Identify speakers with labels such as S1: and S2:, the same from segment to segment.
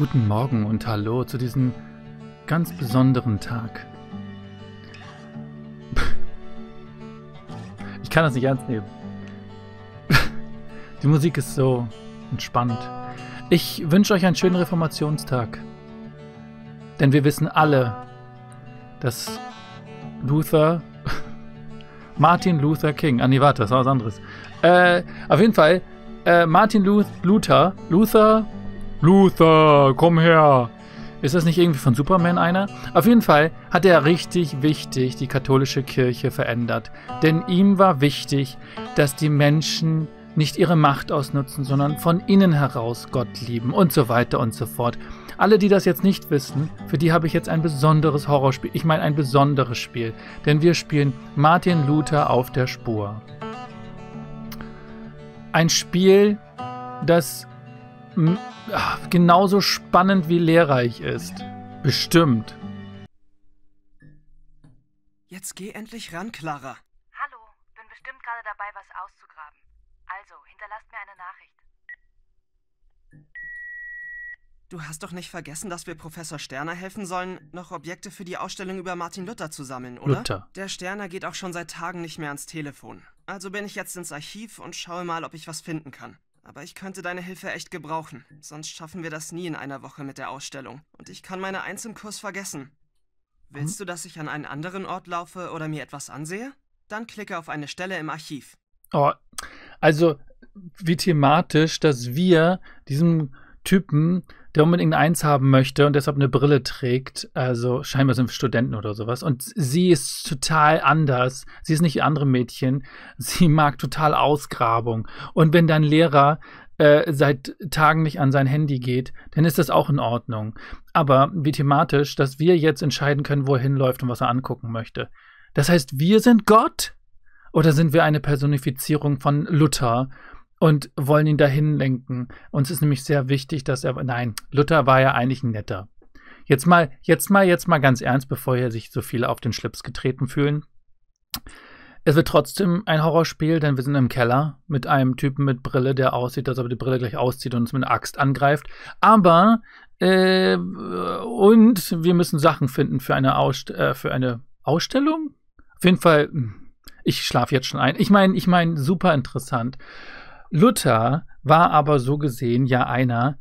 S1: Guten Morgen und Hallo zu diesem ganz besonderen Tag. Ich kann das nicht ernst nehmen. Die Musik ist so entspannt. Ich wünsche euch einen schönen Reformationstag. Denn wir wissen alle, dass Luther, Martin Luther King, ah nee, warte, das war was anderes. Äh, auf jeden Fall, äh, Martin Luther, Luther, Luther, komm her. Ist das nicht irgendwie von Superman einer? Auf jeden Fall hat er richtig wichtig die katholische Kirche verändert. Denn ihm war wichtig, dass die Menschen nicht ihre Macht ausnutzen, sondern von innen heraus Gott lieben und so weiter und so fort. Alle, die das jetzt nicht wissen, für die habe ich jetzt ein besonderes Horrorspiel. Ich meine ein besonderes Spiel, denn wir spielen Martin Luther auf der Spur. Ein Spiel, das Ah, genauso spannend wie lehrreich ist. Bestimmt.
S2: Jetzt geh endlich ran, Clara. Hallo, bin bestimmt
S3: gerade dabei, was auszugraben. Also, hinterlasst mir eine Nachricht.
S2: Du hast doch nicht vergessen, dass wir Professor Sterner helfen sollen, noch Objekte für die Ausstellung über Martin Luther zu sammeln, oder? Luther. Der Sterner geht auch schon seit Tagen nicht mehr ans Telefon. Also bin ich jetzt ins Archiv und schaue mal, ob ich was finden kann. Aber ich könnte deine Hilfe echt gebrauchen, sonst schaffen wir das nie in einer Woche mit der Ausstellung. Und ich kann meine Eins im Kurs vergessen. Willst hm? du, dass ich an einen anderen Ort laufe oder mir etwas ansehe? Dann klicke auf eine Stelle im Archiv.
S1: Oh, also wie thematisch, dass wir diesem Typen der unbedingt eins haben möchte und deshalb eine Brille trägt. Also scheinbar sind Studenten oder sowas. Und sie ist total anders. Sie ist nicht wie andere Mädchen. Sie mag total Ausgrabung. Und wenn dein Lehrer äh, seit Tagen nicht an sein Handy geht, dann ist das auch in Ordnung. Aber wie thematisch, dass wir jetzt entscheiden können, wo er hinläuft und was er angucken möchte. Das heißt, wir sind Gott? Oder sind wir eine Personifizierung von Luther und wollen ihn dahin lenken. Uns ist nämlich sehr wichtig, dass er. Nein, Luther war ja eigentlich ein netter. Jetzt mal, jetzt mal, jetzt mal ganz ernst, bevor hier sich so viele auf den Schlips getreten fühlen. Es wird trotzdem ein Horrorspiel, denn wir sind im Keller mit einem Typen mit Brille, der aussieht, als ob er die Brille gleich auszieht und uns mit einer Axt angreift. Aber äh, und wir müssen Sachen finden für eine, Ausst äh, für eine Ausstellung. Auf jeden Fall, hm, ich schlafe jetzt schon ein. Ich meine, ich meine, super interessant. Luther war aber so gesehen ja einer,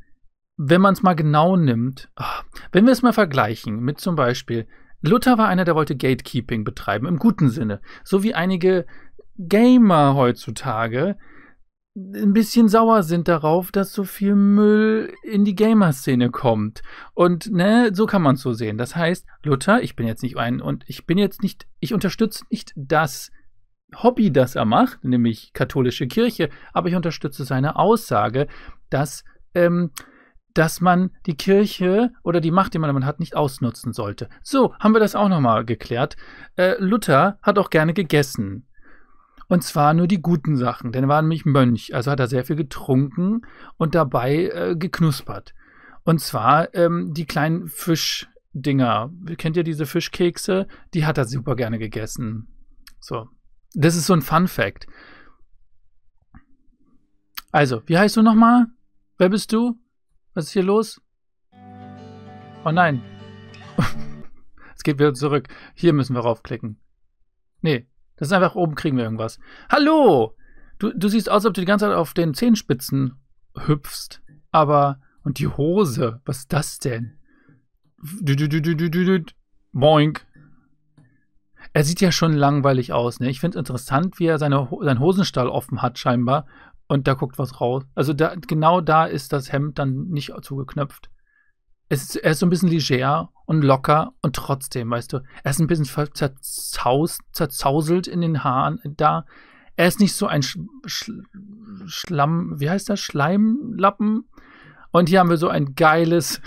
S1: wenn man es mal genau nimmt, ah, wenn wir es mal vergleichen mit zum Beispiel, Luther war einer, der wollte Gatekeeping betreiben, im guten Sinne, so wie einige Gamer heutzutage ein bisschen sauer sind darauf, dass so viel Müll in die Gamer-Szene kommt. Und ne, so kann man es so sehen. Das heißt, Luther, ich bin jetzt nicht ein und ich bin jetzt nicht, ich unterstütze nicht das, Hobby, das er macht, nämlich katholische Kirche, aber ich unterstütze seine Aussage, dass, ähm, dass man die Kirche oder die Macht, die man hat, nicht ausnutzen sollte. So, haben wir das auch nochmal geklärt. Äh, Luther hat auch gerne gegessen. Und zwar nur die guten Sachen, denn er war nämlich Mönch, also hat er sehr viel getrunken und dabei äh, geknuspert. Und zwar ähm, die kleinen Fischdinger. Kennt ihr diese Fischkekse? Die hat er super gerne gegessen. So, das ist so ein Fun Fact. Also, wie heißt du nochmal? Wer bist du? Was ist hier los? Oh nein. Es geht wieder zurück. Hier müssen wir raufklicken. Nee, das ist einfach oben kriegen wir irgendwas. Hallo! Du, du siehst aus, als ob du die ganze Zeit auf den Zehenspitzen hüpfst. Aber, und die Hose, was ist das denn? Du, du, du, du, du, du, du. Boink. Er sieht ja schon langweilig aus. Ne? Ich finde es interessant, wie er seine, seinen Hosenstall offen hat, scheinbar. Und da guckt was raus. Also da, genau da ist das Hemd dann nicht zugeknöpft. Ist, er ist so ein bisschen leger und locker und trotzdem, weißt du, er ist ein bisschen zerzaust, zerzauselt in den Haaren da. Er ist nicht so ein Sch Sch Schlamm, wie heißt das? Schleimlappen. Und hier haben wir so ein geiles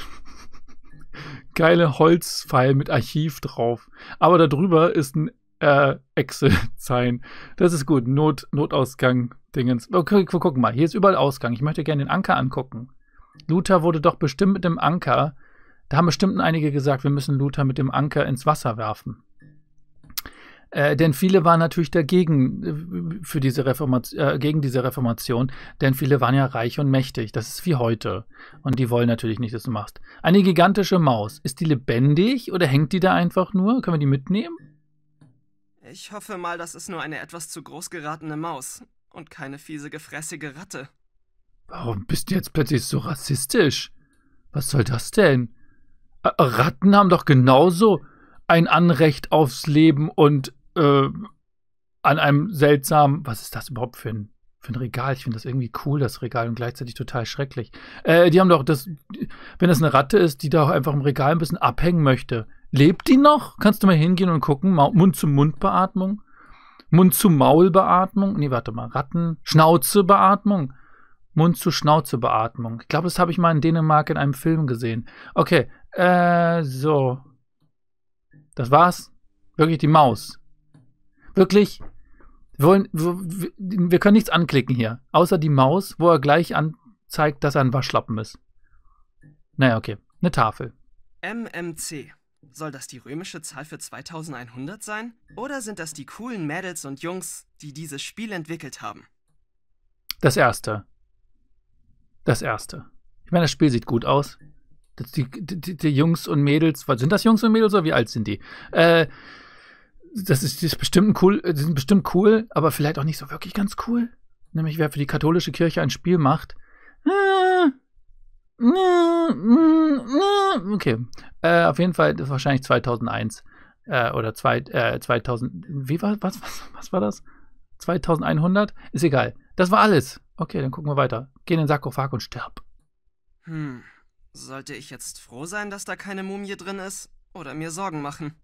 S1: geile Holzpfeil mit Archiv drauf. Aber darüber ist ein äh, Excel-Zeilen. Das ist gut. Not, Notausgang, Dingens. Okay, oh, guck mal, hier ist überall Ausgang. Ich möchte gerne den Anker angucken. Luther wurde doch bestimmt mit dem Anker. Da haben bestimmt einige gesagt, wir müssen Luther mit dem Anker ins Wasser werfen. Äh, denn viele waren natürlich dagegen äh, für diese Reformation, äh, gegen diese Reformation, denn viele waren ja reich und mächtig. Das ist wie heute. Und die wollen natürlich nicht, dass du machst. Eine gigantische Maus. Ist die lebendig oder hängt die da einfach nur? Können wir die mitnehmen?
S2: Ich hoffe mal, das ist nur eine etwas zu groß geratene Maus und keine fiese, gefressige Ratte. Warum
S1: bist du jetzt plötzlich so rassistisch? Was soll das denn? Äh, Ratten haben doch genauso ein Anrecht aufs Leben und äh, an einem seltsamen, was ist das überhaupt für ein, für ein Regal? Ich finde das irgendwie cool, das Regal, und gleichzeitig total schrecklich. Äh, die haben doch das, wenn das eine Ratte ist, die da auch einfach im Regal ein bisschen abhängen möchte, lebt die noch? Kannst du mal hingehen und gucken? Mund-zu-Mund-Beatmung? Mund-zu-Maul-Beatmung? Nee, warte mal, Ratten, Schnauze-Beatmung? Mund-zu-Schnauze-Beatmung. Ich glaube, das habe ich mal in Dänemark in einem Film gesehen. Okay, äh, so. Das war's. Wirklich die Maus. Wirklich, wir, wollen, wir können nichts anklicken hier, außer die Maus, wo er gleich anzeigt, dass er ein Waschlappen ist. Naja, okay. Eine Tafel.
S2: MMC. Soll das die römische Zahl für 2100 sein? Oder sind das die coolen Mädels und Jungs, die dieses Spiel entwickelt haben?
S1: Das erste. Das erste. Ich meine, das Spiel sieht gut aus. Die, die, die, Jungs und Mädels, sind das Jungs und Mädels oder wie alt sind die? Äh, das ist, das ist bestimmt cool, äh, die sind bestimmt cool, aber vielleicht auch nicht so wirklich ganz cool. Nämlich, wer für die katholische Kirche ein Spiel macht. Okay. Äh, auf jeden Fall, das ist wahrscheinlich 2001 äh, oder zwei, äh, 2000. Wie war was, was, was war das? 2100? Ist egal. Das war alles. Okay, dann gucken wir weiter. Geh in den Sarkophag und stirb.
S4: Hm.
S2: Sollte ich jetzt froh sein, dass da keine Mumie drin ist? Oder mir Sorgen machen?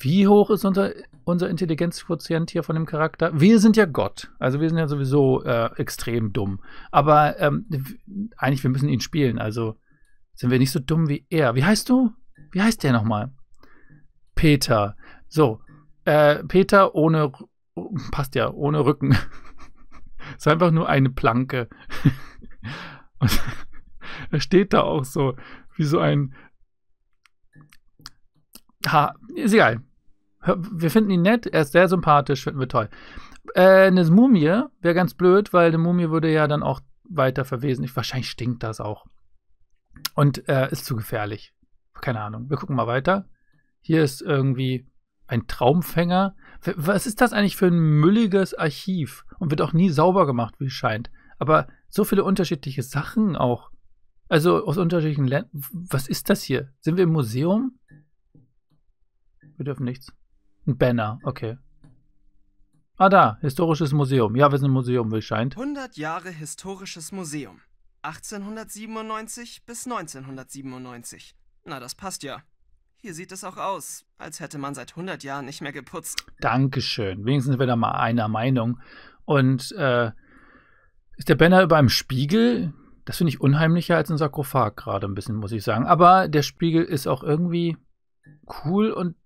S1: Wie hoch ist unser, unser Intelligenzquotient hier von dem Charakter? Wir sind ja Gott. Also wir sind ja sowieso äh, extrem dumm. Aber ähm, eigentlich, wir müssen ihn spielen. Also sind wir nicht so dumm wie er. Wie heißt du? Wie heißt der nochmal? Peter. So. Äh, Peter ohne. Passt ja, ohne Rücken. ist einfach nur eine Planke. er steht da auch so, wie so ein. Ha, ist egal. Wir finden ihn nett, er ist sehr sympathisch, finden wir toll. Äh, eine Mumie wäre ganz blöd, weil eine Mumie würde ja dann auch weiter verwesen. Ich, wahrscheinlich stinkt das auch. Und äh, ist zu gefährlich. Keine Ahnung. Wir gucken mal weiter. Hier ist irgendwie ein Traumfänger. Was ist das eigentlich für ein mülliges Archiv? Und wird auch nie sauber gemacht, wie es scheint. Aber so viele unterschiedliche Sachen auch. Also aus unterschiedlichen Ländern. Was ist das hier? Sind wir im Museum? Wir dürfen nichts. Ein Banner, okay. Ah, da, historisches Museum. Ja, wir sind ein Museum, wie es scheint.
S2: 100 Jahre historisches Museum. 1897 bis 1997. Na, das passt ja. Hier sieht es auch aus, als hätte man seit 100 Jahren nicht mehr geputzt.
S1: Dankeschön. Wenigstens sind wir da mal einer Meinung. Und äh, ist der Banner über einem Spiegel? Das finde ich unheimlicher als ein Sarkophag gerade ein bisschen, muss ich sagen. Aber der Spiegel ist auch irgendwie cool und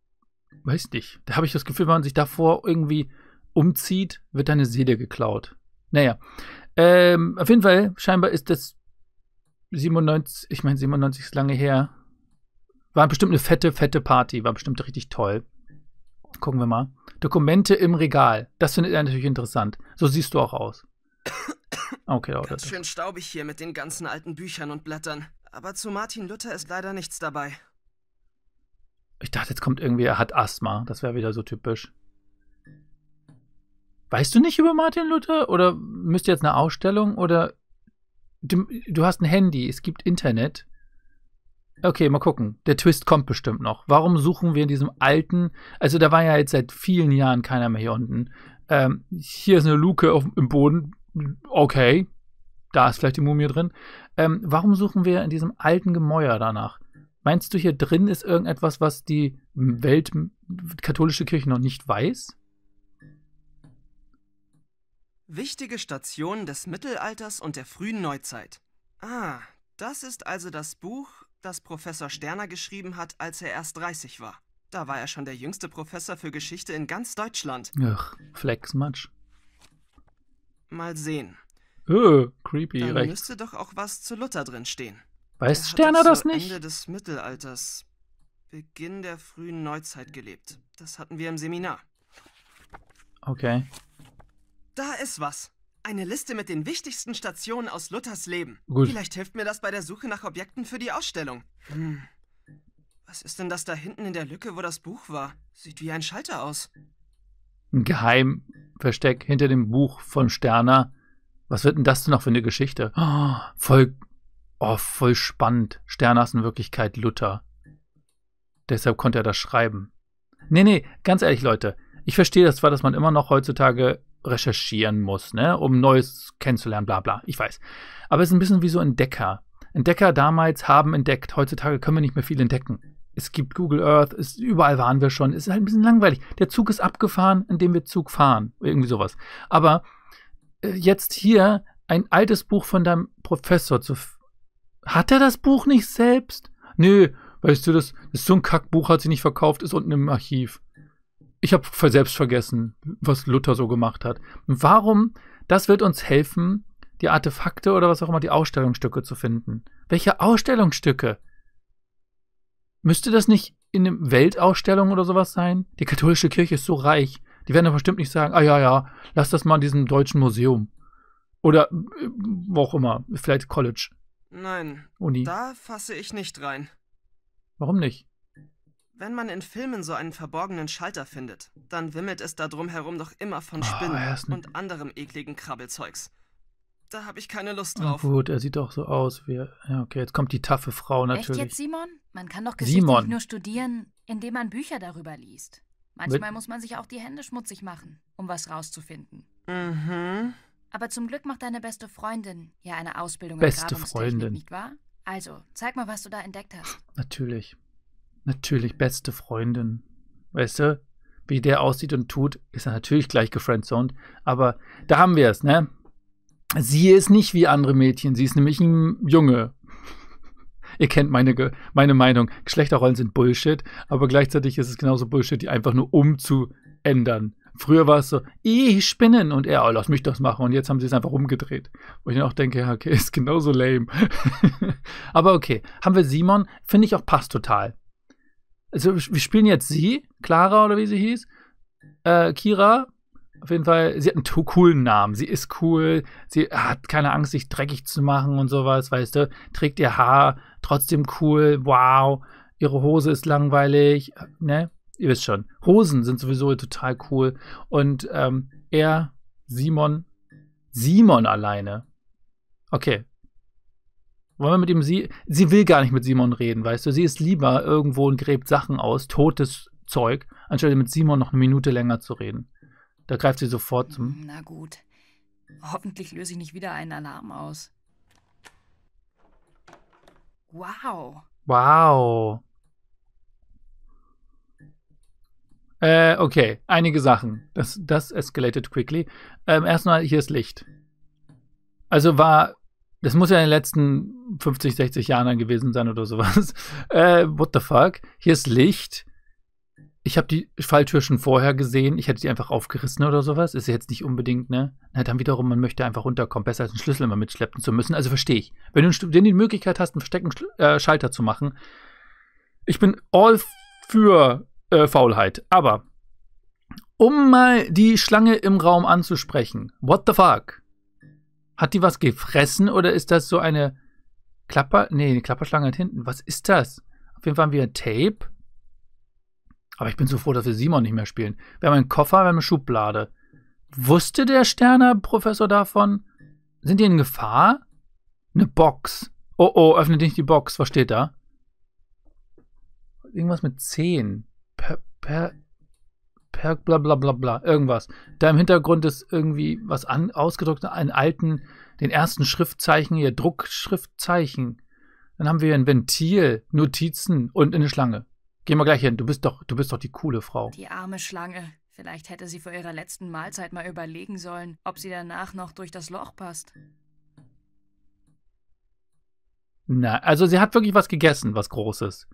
S1: weiß nicht. Da habe ich das Gefühl, wenn man sich davor irgendwie umzieht, wird deine Seele geklaut. Naja. Ähm, auf jeden Fall, scheinbar ist das 97, ich meine 97 ist lange her. War bestimmt eine fette, fette Party, war bestimmt richtig toll. Gucken wir mal. Dokumente im Regal. Das findet er natürlich interessant. So siehst du auch aus. Okay, Ganz das.
S2: schön staubig hier mit den ganzen alten Büchern und Blättern. Aber zu Martin Luther ist leider nichts dabei.
S1: Ich dachte, jetzt kommt irgendwie, er hat Asthma. Das wäre wieder so typisch. Weißt du nicht über Martin Luther? Oder müsst ihr jetzt eine Ausstellung? Oder du, du hast ein Handy, es gibt Internet. Okay, mal gucken. Der Twist kommt bestimmt noch. Warum suchen wir in diesem alten, also da war ja jetzt seit vielen Jahren keiner mehr hier unten. Ähm, hier ist eine Luke auf, im Boden. Okay, da ist vielleicht die Mumie drin. Ähm, warum suchen wir in diesem alten Gemäuer danach? Meinst du, hier drin ist irgendetwas, was die Welt, katholische Kirche noch nicht weiß?
S2: Wichtige Stationen des Mittelalters und der frühen Neuzeit. Ah, das ist also das Buch, das Professor Sterner geschrieben hat, als er erst 30 war. Da war er schon der jüngste Professor für Geschichte in ganz Deutschland.
S1: Ach, flex Flexmatsch.
S2: Mal sehen.
S1: Öh, creepy, Dann rechts.
S2: müsste doch auch was zu Luther drin stehen. Weiß Sterner das nicht? Ende des Mittelalters, Beginn der frühen Neuzeit gelebt. Das hatten wir im Seminar. Okay. Da ist was. Eine Liste mit den wichtigsten Stationen aus Luthers Leben. Gut. Vielleicht hilft mir das bei der Suche nach Objekten für die Ausstellung. Hm. Was ist denn das da hinten in der Lücke, wo das Buch war? Sieht wie ein Schalter aus.
S1: Ein Geheimversteck hinter dem Buch von Sterner. Was wird denn das denn noch für eine Geschichte? Oh, voll Oh, voll spannend. Sterne in Wirklichkeit Luther. Deshalb konnte er das schreiben. Nee, nee, ganz ehrlich, Leute. Ich verstehe das zwar, dass man immer noch heutzutage recherchieren muss, ne, um Neues kennenzulernen, bla bla. Ich weiß. Aber es ist ein bisschen wie so Entdecker. Entdecker damals haben entdeckt. Heutzutage können wir nicht mehr viel entdecken. Es gibt Google Earth, ist, überall waren wir schon. Es ist halt ein bisschen langweilig. Der Zug ist abgefahren, indem wir Zug fahren. Irgendwie sowas. Aber äh, jetzt hier ein altes Buch von deinem Professor zu hat er das Buch nicht selbst? Nö, weißt du, das, ist so ein Kackbuch, hat sie nicht verkauft, ist unten im Archiv. Ich habe selbst vergessen, was Luther so gemacht hat. Und Warum? Das wird uns helfen, die Artefakte oder was auch immer, die Ausstellungsstücke zu finden. Welche Ausstellungsstücke? Müsste das nicht in einer Weltausstellung oder sowas sein? Die katholische Kirche ist so reich. Die werden doch bestimmt nicht sagen, ah ja, ja, lass das mal in diesem deutschen Museum. Oder äh, wo auch immer, vielleicht College. Nein, Uni.
S2: da fasse ich nicht rein. Warum nicht? Wenn man in Filmen so einen verborgenen Schalter findet, dann wimmelt es da drumherum doch immer von ah, Spinnen oh, und anderem ekligen
S3: Krabbelzeugs. Da habe ich keine Lust drauf.
S1: Oh, gut, er sieht doch so aus wie. Ja, okay, jetzt kommt die taffe Frau natürlich. Echt jetzt,
S3: Simon? Man kann doch Geschichte Simon. nicht nur studieren, indem man Bücher darüber liest. Manchmal Mit? muss man sich auch die Hände schmutzig machen, um was rauszufinden. Mhm. Aber zum Glück macht deine beste Freundin ja eine Ausbildung beste in Freundin. nicht wahr? Also, zeig mal, was du da entdeckt hast.
S1: Natürlich. Natürlich, beste Freundin. Weißt du, wie der aussieht und tut, ist er natürlich gleich gefriendzoned. Aber da haben wir es, ne? Sie ist nicht wie andere Mädchen, sie ist nämlich ein Junge. Ihr kennt meine, meine Meinung. Geschlechterrollen sind Bullshit, aber gleichzeitig ist es genauso Bullshit, die einfach nur umzuändern. Früher war es so, ich Spinnen und er, oh, lass mich das machen. Und jetzt haben sie es einfach umgedreht. Wo ich dann auch denke, ja, okay, ist genauso lame. Aber okay, haben wir Simon, finde ich auch passt total. Also wir spielen jetzt sie, Clara oder wie sie hieß, äh, Kira. Auf jeden Fall, sie hat einen coolen Namen. Sie ist cool, sie hat keine Angst, sich dreckig zu machen und sowas, weißt du. Trägt ihr Haar, trotzdem cool, wow. Ihre Hose ist langweilig, äh, ne? ihr wisst schon, Hosen sind sowieso total cool. Und ähm, er, Simon, Simon alleine. Okay. Wollen wir mit ihm sie. Sie will gar nicht mit Simon reden, weißt du? Sie ist lieber irgendwo und gräbt Sachen aus, totes Zeug, anstatt mit Simon noch eine Minute länger zu reden. Da greift sie sofort zum.
S3: Hm, na gut. Hoffentlich löse ich nicht wieder einen Alarm aus. Wow.
S1: Wow. Äh, okay, einige Sachen. Das, das escalated quickly. Ähm, erstmal, hier ist Licht. Also war, das muss ja in den letzten 50, 60 Jahren dann gewesen sein oder sowas. Äh, what the fuck? Hier ist Licht. Ich habe die Falltür schon vorher gesehen. Ich hätte sie einfach aufgerissen oder sowas. Ist ja jetzt nicht unbedingt, ne? Na, dann wiederum, man möchte einfach runterkommen. Besser als einen Schlüssel immer mitschleppen zu müssen. Also verstehe ich. Wenn du, wenn die Möglichkeit hast, einen versteckten äh, Schalter zu machen. Ich bin all für äh, Faulheit. Aber um mal die Schlange im Raum anzusprechen, what the fuck? Hat die was gefressen oder ist das so eine Klapper? Nee, eine Klapperschlange hat hinten. Was ist das? Auf jeden Fall haben wir Tape. Aber ich bin so froh, dass wir Simon nicht mehr spielen. Wir haben einen Koffer, wir haben eine Schublade. Wusste der Sterner-Professor davon? Sind die in Gefahr? Eine Box. Oh, oh, öffne nicht die Box. Was steht da? Irgendwas mit 10. Per, per bla bla bla bla, irgendwas. Da im Hintergrund ist irgendwie was an, ausgedruckt, einen alten, den ersten Schriftzeichen hier, Druckschriftzeichen. Dann haben wir hier ein Ventil, Notizen und eine Schlange. Geh mal gleich hin, du bist doch, du bist doch die coole Frau. Die
S3: arme Schlange. Vielleicht hätte sie vor ihrer letzten Mahlzeit mal überlegen sollen, ob sie danach noch durch das Loch passt.
S1: Na, also sie hat wirklich was gegessen, was Großes.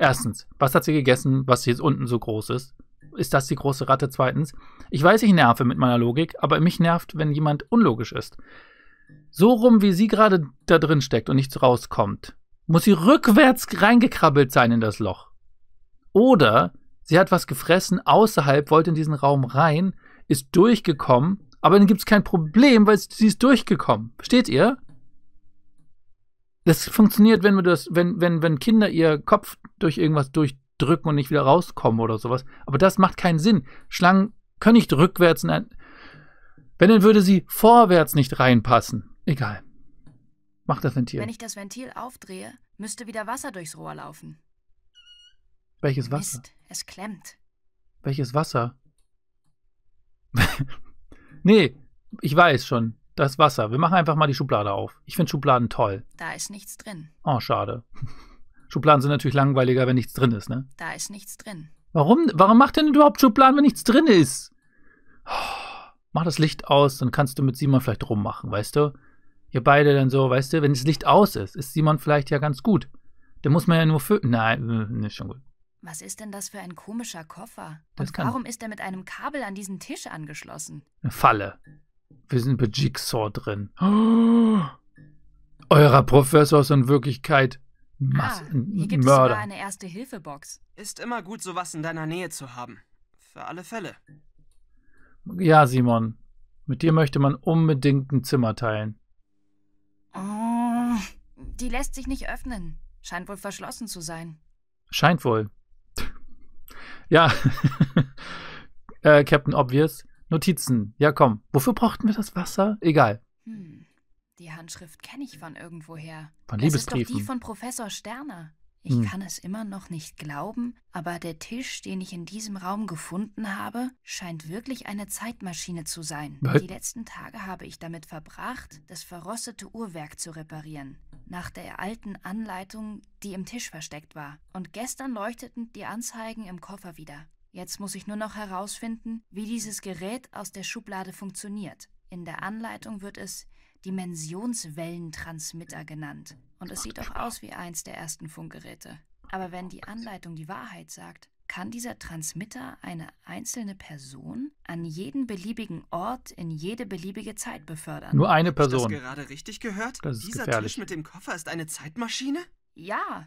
S1: Erstens, was hat sie gegessen, was jetzt unten so groß ist? Ist das die große Ratte? Zweitens, ich weiß, ich nerve mit meiner Logik, aber mich nervt, wenn jemand unlogisch ist. So rum, wie sie gerade da drin steckt und nichts rauskommt, muss sie rückwärts reingekrabbelt sein in das Loch. Oder sie hat was gefressen außerhalb, wollte in diesen Raum rein, ist durchgekommen, aber dann gibt es kein Problem, weil sie ist durchgekommen. Versteht ihr? Das funktioniert, wenn wir das, wenn, wenn, wenn Kinder ihr Kopf durch irgendwas durchdrücken und nicht wieder rauskommen oder sowas. Aber das macht keinen Sinn. Schlangen können nicht rückwärts. Ein, wenn, dann würde sie vorwärts nicht reinpassen. Egal. Mach das Ventil. Wenn ich
S3: das Ventil aufdrehe, müsste wieder Wasser durchs Rohr laufen.
S1: Welches Wasser? Mist,
S3: es klemmt.
S1: Welches Wasser? nee, ich weiß schon das ist Wasser. Wir machen einfach mal die Schublade auf. Ich finde Schubladen toll.
S3: Da ist nichts drin.
S1: Oh, schade. Schubladen sind natürlich langweiliger, wenn nichts drin ist, ne?
S3: Da ist nichts drin.
S1: Warum, warum macht denn überhaupt Schubladen, wenn nichts drin ist? Oh, mach das Licht aus, dann kannst du mit Simon vielleicht rummachen, weißt du? Ihr beide dann so, weißt du, wenn das Licht aus ist, ist Simon vielleicht ja ganz gut. Dann muss man ja nur für. Nein, äh, nicht schon gut.
S3: Was ist denn das für ein komischer Koffer? Und warum ist er mit einem Kabel an diesen Tisch angeschlossen?
S1: Eine Falle. Wir sind bei Jigsaw drin. Oh, eurer Professor ist in Wirklichkeit
S2: Massenmörder. Ah, hier gibt es sogar eine erste hilfe Ist immer gut, sowas in deiner Nähe zu
S3: haben. Für alle Fälle.
S1: Ja, Simon. Mit dir möchte man unbedingt ein Zimmer teilen.
S3: Oh, die lässt sich nicht öffnen. Scheint wohl verschlossen zu sein.
S1: Scheint wohl. Ja. äh, Captain Obvious. Notizen. Ja, komm. Wofür brauchten wir das Wasser? Egal.
S3: Hm. Die Handschrift kenne ich von irgendwoher. Von das Liebesbriefen. ist doch die von Professor Sterner. Ich hm. kann es immer noch nicht glauben, aber der Tisch, den ich in diesem Raum gefunden habe, scheint wirklich eine Zeitmaschine zu sein. Was? Die letzten Tage habe ich damit verbracht, das verrostete Uhrwerk zu reparieren, nach der alten Anleitung, die im Tisch versteckt war. Und gestern leuchteten die Anzeigen im Koffer wieder. Jetzt muss ich nur noch herausfinden, wie dieses Gerät aus der Schublade funktioniert. In der Anleitung wird es Dimensionswellentransmitter genannt und es sieht auch aus wie eins der ersten Funkgeräte. Aber wenn die Anleitung die Wahrheit sagt, kann dieser Transmitter eine einzelne Person an jeden beliebigen Ort in jede beliebige Zeit befördern. Nur eine Person. Hast du das gerade richtig gehört? Das ist Dieser gefährlich. Tisch mit dem Koffer ist eine Zeitmaschine? Ja.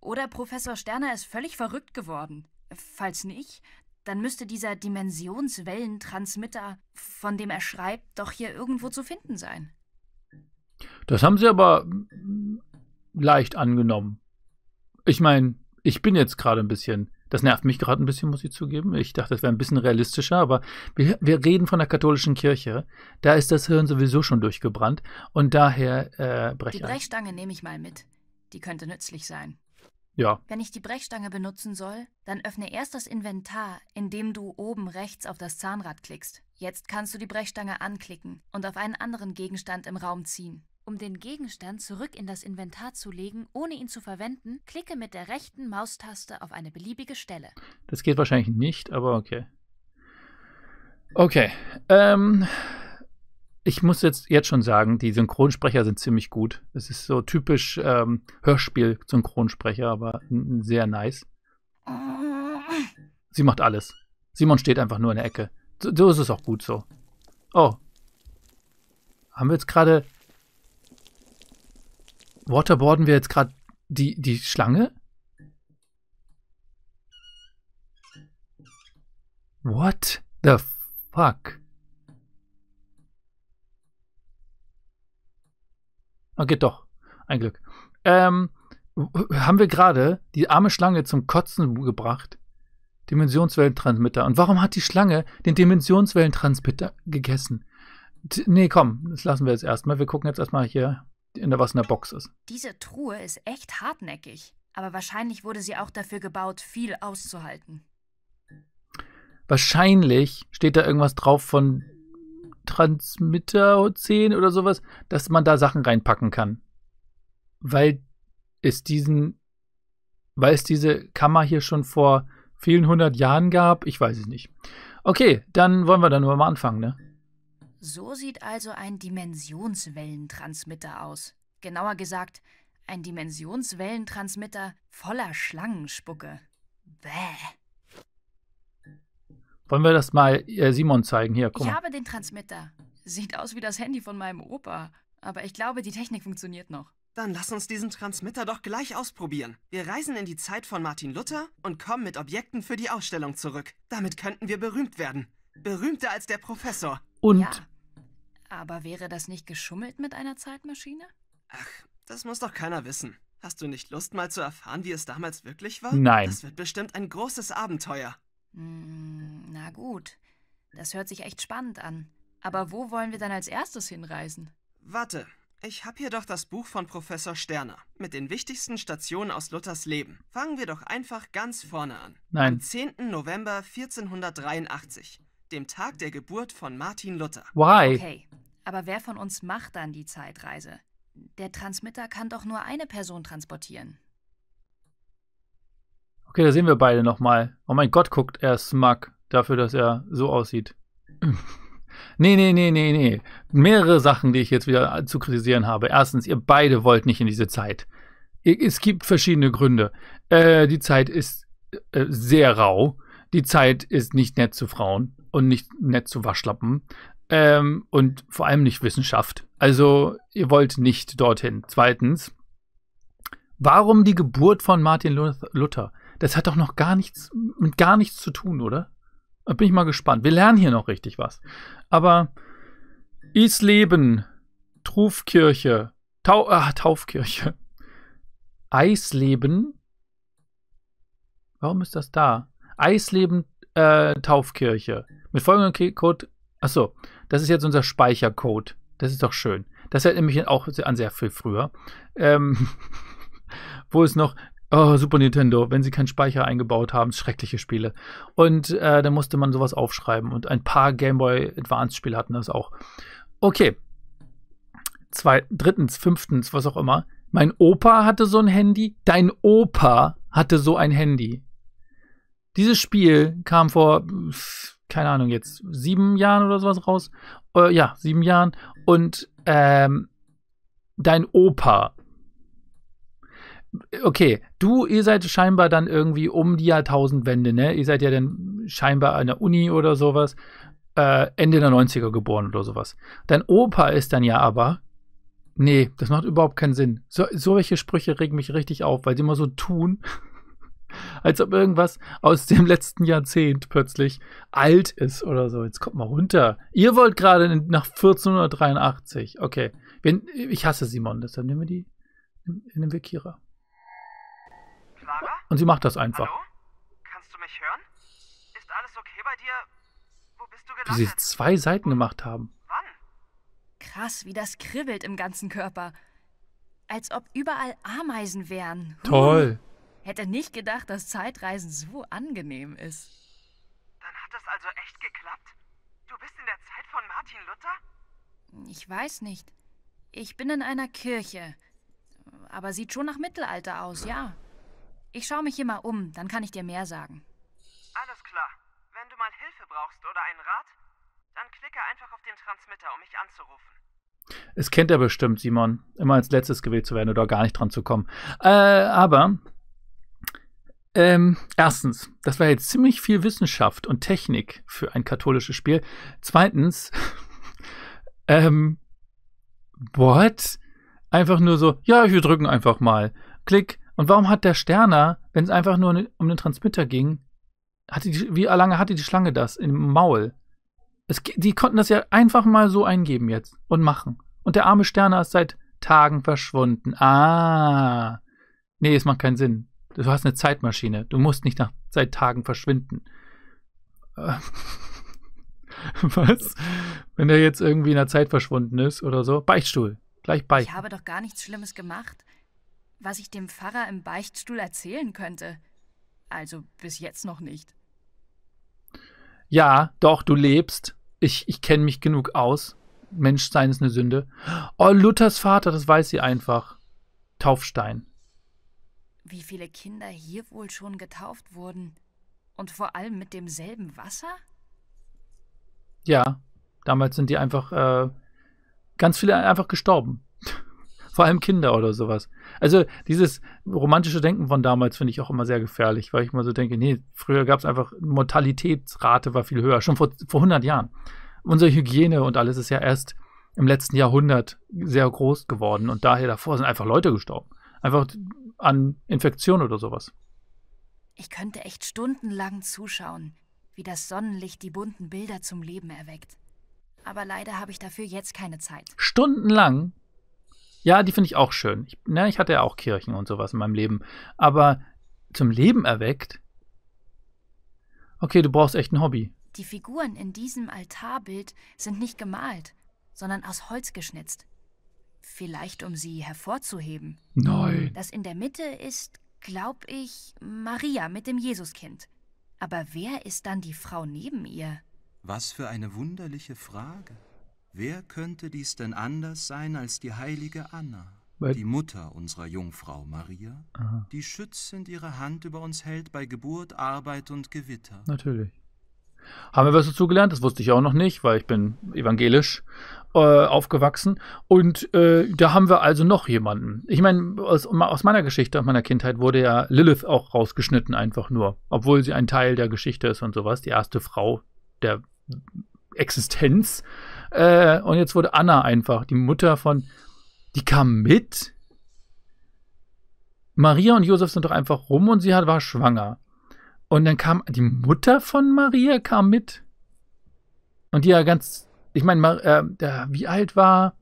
S3: Oder Professor Sterner ist völlig verrückt geworden. Falls nicht, dann müsste dieser Dimensionswellentransmitter, von dem er schreibt, doch hier irgendwo zu finden sein.
S1: Das haben sie aber leicht angenommen. Ich meine, ich bin jetzt gerade ein bisschen, das nervt mich gerade ein bisschen, muss ich zugeben. Ich dachte, das wäre ein bisschen realistischer, aber wir, wir, reden von der katholischen Kirche. Da ist das Hirn sowieso schon durchgebrannt und daher äh, breche Die
S3: Brechstange nehme ich mal mit. Die könnte nützlich sein. Ja. Wenn ich die Brechstange benutzen soll, dann öffne erst das Inventar, indem du oben rechts auf das Zahnrad klickst. Jetzt kannst du die Brechstange anklicken und auf einen anderen Gegenstand im Raum ziehen. Um den Gegenstand zurück in das Inventar zu legen, ohne ihn zu verwenden, klicke mit der rechten Maustaste auf eine beliebige Stelle.
S1: Das geht wahrscheinlich nicht, aber okay. Okay. Ähm, ich muss jetzt, jetzt schon sagen, die Synchronsprecher sind ziemlich gut. Es ist so typisch ähm, Hörspiel-Synchronsprecher, aber sehr nice. Sie macht alles. Simon steht einfach nur in der Ecke. So, so ist es auch gut so. Oh. Haben wir jetzt gerade. Waterboarden wir jetzt gerade die, die Schlange? What the fuck? Ah, geht doch. Ein Glück. Ähm, haben wir gerade die arme Schlange zum Kotzen gebracht? Dimensionswellentransmitter. Und warum hat die Schlange den Dimensionswellentransmitter gegessen? T nee, komm, das lassen wir jetzt erstmal. Wir gucken jetzt erstmal hier, in der, was in der Box ist.
S3: Diese Truhe ist echt hartnäckig, aber wahrscheinlich wurde sie auch dafür gebaut, viel auszuhalten.
S1: Wahrscheinlich steht da irgendwas drauf von Transmitter 10 oder sowas, dass man da Sachen reinpacken kann. Weil es diesen, weil es diese Kammer hier schon vor vielen hundert Jahren gab, ich weiß es nicht. Okay, dann wollen wir dann mal anfangen, ne?
S3: So sieht also ein Dimensionswellentransmitter aus. Genauer gesagt, ein Dimensionswellentransmitter voller Schlangenspucke. Bäh.
S1: Wollen wir das mal äh, Simon zeigen? Hier, guck mal. Ich
S3: habe den Transmitter. Sieht aus wie das Handy von meinem Opa. Aber ich glaube, die Technik funktioniert noch. Dann lass uns diesen Transmitter doch
S2: gleich ausprobieren. Wir reisen in die Zeit von Martin Luther und kommen mit Objekten für die Ausstellung zurück. Damit könnten wir berühmt werden. Berühmter als der Professor. Und? Ja.
S3: Aber wäre das nicht geschummelt mit einer Zeitmaschine? Ach,
S2: das muss doch keiner wissen. Hast du nicht Lust, mal zu erfahren, wie es damals wirklich war? Nein. Das wird bestimmt ein großes Abenteuer.
S3: Hm, na gut, das hört sich echt spannend an. Aber wo wollen wir dann als erstes hinreisen?
S2: Warte, ich habe hier doch das Buch von Professor Sterner mit den wichtigsten Stationen aus Luthers Leben. Fangen wir doch einfach ganz vorne an. Nein. Am 10. November
S3: 1483, dem Tag der Geburt von Martin Luther. Why? Okay, aber wer von uns macht dann die Zeitreise? Der Transmitter kann doch nur eine Person transportieren.
S1: Okay, da sehen wir beide nochmal. Oh mein Gott, guckt er smug dafür, dass er so aussieht. nee, nee, nee, nee, nee. Mehrere Sachen, die ich jetzt wieder zu kritisieren habe. Erstens, ihr beide wollt nicht in diese Zeit. Es gibt verschiedene Gründe. Äh, die Zeit ist äh, sehr rau. Die Zeit ist nicht nett zu Frauen und nicht nett zu Waschlappen. Ähm, und vor allem nicht Wissenschaft. Also, ihr wollt nicht dorthin. Zweitens, warum die Geburt von Martin Luther? Das hat doch noch gar nichts, mit gar nichts zu tun, oder? Da bin ich mal gespannt. Wir lernen hier noch richtig was. Aber Isleben, Trufkirche, Tau ah, Taufkirche, Eisleben. Warum ist das da? Eisleben, äh, Taufkirche. Mit folgendem Code. Achso, das ist jetzt unser Speichercode. Das ist doch schön. Das hält nämlich auch an sehr viel früher. Ähm, wo es noch Oh, Super Nintendo, wenn sie keinen Speicher eingebaut haben, schreckliche Spiele. Und äh, dann musste man sowas aufschreiben. Und ein paar Game Boy Advance-Spiele hatten das auch. Okay. Zwei, drittens, fünftens, was auch immer. Mein Opa hatte so ein Handy. Dein Opa hatte so ein Handy. Dieses Spiel kam vor, keine Ahnung, jetzt sieben Jahren oder sowas raus. Äh, ja, sieben Jahren. Und ähm, dein Opa okay, du, ihr seid scheinbar dann irgendwie um die Jahrtausendwende, ne? Ihr seid ja dann scheinbar an der Uni oder sowas, äh, Ende der 90er geboren oder sowas. Dein Opa ist dann ja aber, nee, das macht überhaupt keinen Sinn. So, solche Sprüche regen mich richtig auf, weil sie immer so tun, als ob irgendwas aus dem letzten Jahrzehnt plötzlich alt ist oder so. Jetzt kommt mal runter. Ihr wollt gerade nach 1483. Okay. Wenn, ich hasse Simon, deshalb nehmen wir die, in den Vekira. Und sie macht das einfach. Hallo? Kannst du
S2: mich hören?
S3: Ist alles okay bei dir?
S1: Wo bist du gelandet? Wie sie zwei Seiten gemacht haben. Wann?
S3: Krass, wie das kribbelt im ganzen Körper. Als ob überall Ameisen wären. Huh. Toll. Hätte nicht gedacht, dass Zeitreisen so angenehm ist. Dann hat das also echt geklappt? Du bist in der Zeit von Martin Luther? Ich weiß nicht. Ich bin in einer Kirche. Aber sieht schon nach Mittelalter aus, ja. Ich schaue mich hier mal um, dann kann ich dir mehr sagen.
S2: Alles klar. Wenn du mal Hilfe brauchst oder einen Rat, dann
S1: klicke einfach auf den Transmitter, um mich anzurufen. Es kennt er bestimmt, Simon, immer als letztes gewählt zu werden oder gar nicht dran zu kommen. Äh, aber ähm, erstens, das war jetzt ziemlich viel Wissenschaft und Technik für ein katholisches Spiel. Zweitens, ähm, what? Einfach nur so, ja, wir drücken einfach mal. Klick, und warum hat der Sterner, wenn es einfach nur ne, um den Transmitter ging, hatte die, wie lange hatte die Schlange das im Maul? Es, die konnten das ja einfach mal so eingeben jetzt und machen. Und der arme Sterner ist seit Tagen verschwunden. Ah. Nee, es macht keinen Sinn. Du hast eine Zeitmaschine. Du musst nicht nach seit Tagen verschwinden. Äh, was? Wenn der jetzt irgendwie in der Zeit verschwunden ist oder so. Beichtstuhl. Gleich Beicht. Ich habe
S3: doch gar nichts Schlimmes gemacht was ich dem Pfarrer im Beichtstuhl erzählen könnte. Also bis jetzt noch nicht.
S1: Ja, doch, du lebst. Ich, ich kenne mich genug aus. Menschsein ist eine Sünde. Oh, Luthers Vater, das weiß sie einfach. Taufstein.
S3: Wie viele Kinder hier wohl schon getauft wurden? Und vor allem mit demselben Wasser?
S1: Ja, damals sind die einfach äh, ganz viele einfach gestorben. Vor allem Kinder oder sowas. Also dieses romantische Denken von damals finde ich auch immer sehr gefährlich, weil ich immer so denke, nee, früher gab es einfach, Mortalitätsrate war viel höher, schon vor, vor 100 Jahren. Unsere Hygiene und alles ist ja erst im letzten Jahrhundert sehr groß geworden und daher davor sind einfach Leute gestorben. Einfach an Infektion oder sowas.
S3: Ich könnte echt stundenlang zuschauen, wie das Sonnenlicht die bunten Bilder zum Leben erweckt. Aber leider habe ich dafür jetzt keine Zeit.
S1: Stundenlang? Ja, die finde ich auch schön. Ich, na, ne, ich hatte ja auch Kirchen und sowas in meinem Leben. Aber zum Leben erweckt? Okay, du brauchst echt ein Hobby.
S3: Die Figuren in diesem Altarbild sind nicht gemalt, sondern aus Holz geschnitzt. Vielleicht, um sie hervorzuheben. Nein. Das in der Mitte ist, glaub ich, Maria mit dem Jesuskind. Aber wer ist dann die Frau neben ihr?
S5: Was für eine wunderliche Frage. Wer könnte dies denn anders sein als die heilige Anna, Weil die Mutter unserer Jungfrau Maria, Aha. die schützend ihre Hand über uns hält bei Geburt, Arbeit und Gewitter? Natürlich.
S1: Haben wir was dazu gelernt? Das wusste ich auch noch nicht, weil ich bin evangelisch äh, aufgewachsen. Und äh, da haben wir also noch jemanden. Ich meine, aus, aus, meiner Geschichte, aus meiner Kindheit wurde ja Lilith auch rausgeschnitten, einfach nur. Obwohl sie ein Teil der Geschichte ist und sowas. Die erste Frau der Existenz. Äh, und jetzt wurde Anna einfach, die Mutter von, die kam mit. Maria und Josef sind doch einfach rum und sie hat, war schwanger. Und dann kam die Mutter von Maria kam mit. Und die ja ganz, ich meine, äh, wie alt war,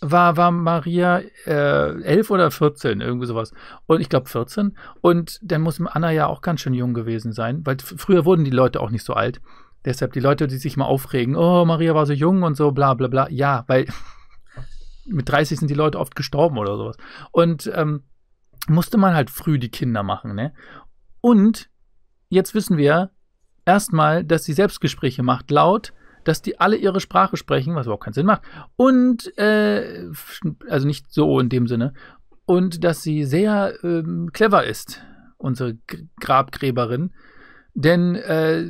S1: war, war Maria äh, 11 oder 14, irgendwie sowas. Und ich glaube 14. Und dann muss Anna ja auch ganz schön jung gewesen sein, weil früher wurden die Leute auch nicht so alt. Deshalb die Leute, die sich mal aufregen, oh, Maria war so jung und so, bla bla bla. Ja, weil mit 30 sind die Leute oft gestorben oder sowas. Und ähm, musste man halt früh die Kinder machen, ne? Und jetzt wissen wir erstmal, dass sie Selbstgespräche macht, laut, dass die alle ihre Sprache sprechen, was überhaupt keinen Sinn macht. Und, äh, also nicht so in dem Sinne. Und dass sie sehr ähm, clever ist, unsere Grabgräberin denn äh,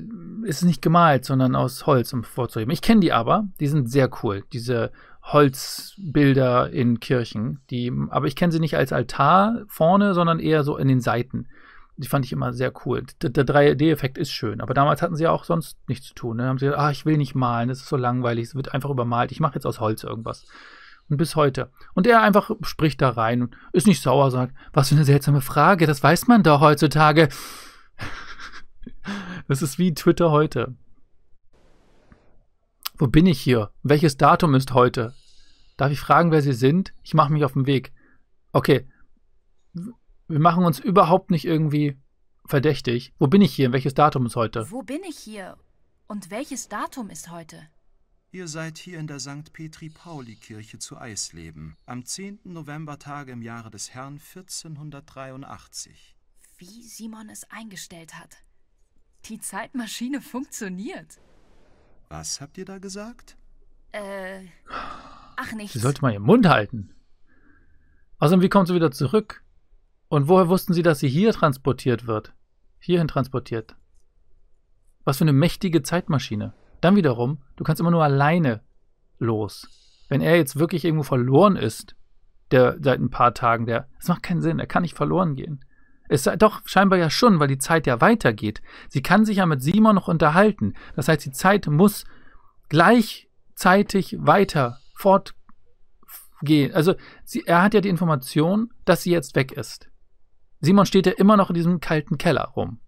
S1: es ist nicht gemalt, sondern aus Holz, um vorzuheben. Ich kenne die aber, die sind sehr cool, diese Holzbilder in Kirchen. Die, aber ich kenne sie nicht als Altar vorne, sondern eher so in den Seiten. Die fand ich immer sehr cool. Der, 3D-Effekt ist schön, aber damals hatten sie ja auch sonst nichts zu tun. Ne? Haben sie gesagt, ah, ich will nicht malen, das ist so langweilig, es wird einfach übermalt, ich mache jetzt aus Holz irgendwas. Und bis heute. Und er einfach spricht da rein und ist nicht sauer, sagt, was für eine seltsame Frage, das weiß man doch heutzutage. Das ist wie Twitter heute. Wo bin ich hier? Welches Datum ist heute? Darf ich fragen, wer Sie sind? Ich mache mich auf den Weg. Okay. Wir machen uns überhaupt nicht irgendwie verdächtig. Wo bin ich hier? Welches Datum ist heute?
S3: Wo bin ich hier? Und welches Datum ist heute? Ihr seid hier in der St.
S5: Petri-Pauli-Kirche zu Eisleben, am 10. November Tage im Jahre des Herrn 1483.
S3: Wie Simon es eingestellt hat. Die Zeitmaschine funktioniert. Was habt ihr da gesagt? Äh. Ach nichts. Sie sollte
S1: mal ihren Mund halten. Außerdem, wie kommt sie wieder zurück? Und woher wussten sie, dass sie hier transportiert wird? Hierhin transportiert. Was für eine mächtige Zeitmaschine. Dann wiederum, du kannst immer nur alleine los. Wenn er jetzt wirklich irgendwo verloren ist, der seit ein paar Tagen, der. Es macht keinen Sinn, er kann nicht verloren gehen. Es, doch, scheinbar ja schon, weil die Zeit ja weitergeht. Sie kann sich ja mit Simon noch unterhalten. Das heißt, die Zeit muss gleichzeitig weiter fortgehen. Also, sie, er hat ja die Information, dass sie jetzt weg ist. Simon steht ja immer noch in diesem kalten Keller rum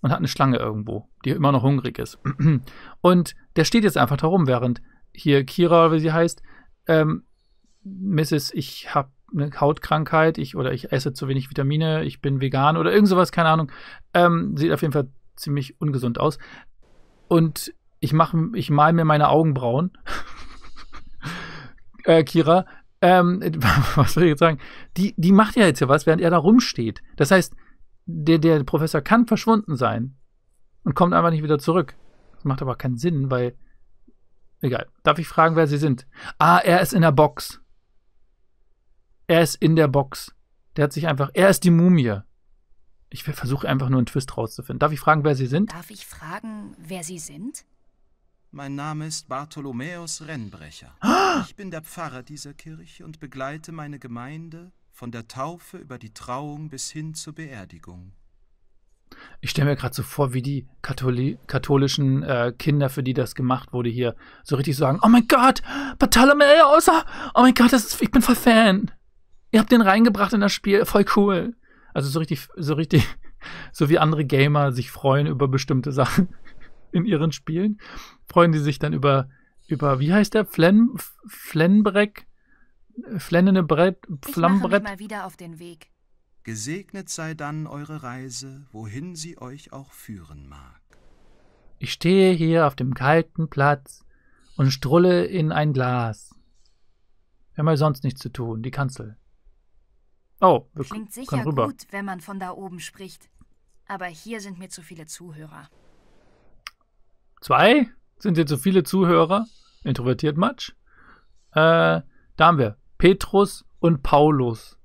S1: und hat eine Schlange irgendwo, die immer noch hungrig ist. Und der steht jetzt einfach da rum, während hier Kira, wie sie heißt, ähm, Mrs., ich hab eine Hautkrankheit, ich oder ich esse zu wenig Vitamine, ich bin vegan oder irgend sowas, keine Ahnung. Ähm, sieht auf jeden Fall ziemlich ungesund aus. Und ich mache, ich mal mir meine Augenbrauen. äh, Kira, ähm, was soll ich jetzt sagen? Die, die macht ja jetzt ja was, während er da rumsteht. Das heißt, der, der Professor kann verschwunden sein und kommt einfach nicht wieder zurück. Das macht aber keinen Sinn, weil. Egal. Darf ich fragen, wer sie sind? Ah, er ist in der Box. Er ist in der Box. Der hat sich einfach. Er ist die Mumie. Ich versuche einfach nur einen Twist rauszufinden. Darf ich fragen, wer Sie sind? Darf ich
S5: fragen,
S3: wer Sie sind?
S5: Mein Name ist Bartholomäus Rennbrecher. Ah! Ich bin der Pfarrer dieser Kirche und begleite meine Gemeinde von der Taufe über die Trauung bis hin zur Beerdigung.
S1: Ich stelle mir gerade so vor, wie die Katholi katholischen äh, Kinder, für die das gemacht wurde, hier so richtig sagen: Oh mein Gott, Bartholomäus! Oh, oh mein Gott, ist, ich bin voll Fan ihr habt den reingebracht in das Spiel, voll cool. Also so richtig, so richtig, so wie andere Gamer sich freuen über bestimmte Sachen in ihren Spielen, freuen die sich dann über, über wie heißt der? Flen, Flenbreck? Flennene Brett, Flammbrett? Ich
S3: mal wieder auf den Weg.
S5: Gesegnet sei dann eure Reise, wohin sie euch auch führen mag.
S1: Ich stehe hier auf dem kalten Platz und strulle in ein Glas. Wir haben ja sonst nichts zu tun, die Kanzel. Oh, wir klingt sicher rüber. gut,
S3: wenn man von da oben spricht. Aber hier sind mir zu viele Zuhörer.
S1: Zwei? Sind hier zu viele Zuhörer? Introvertiert Matsch? Äh, da haben wir Petrus und Paulus.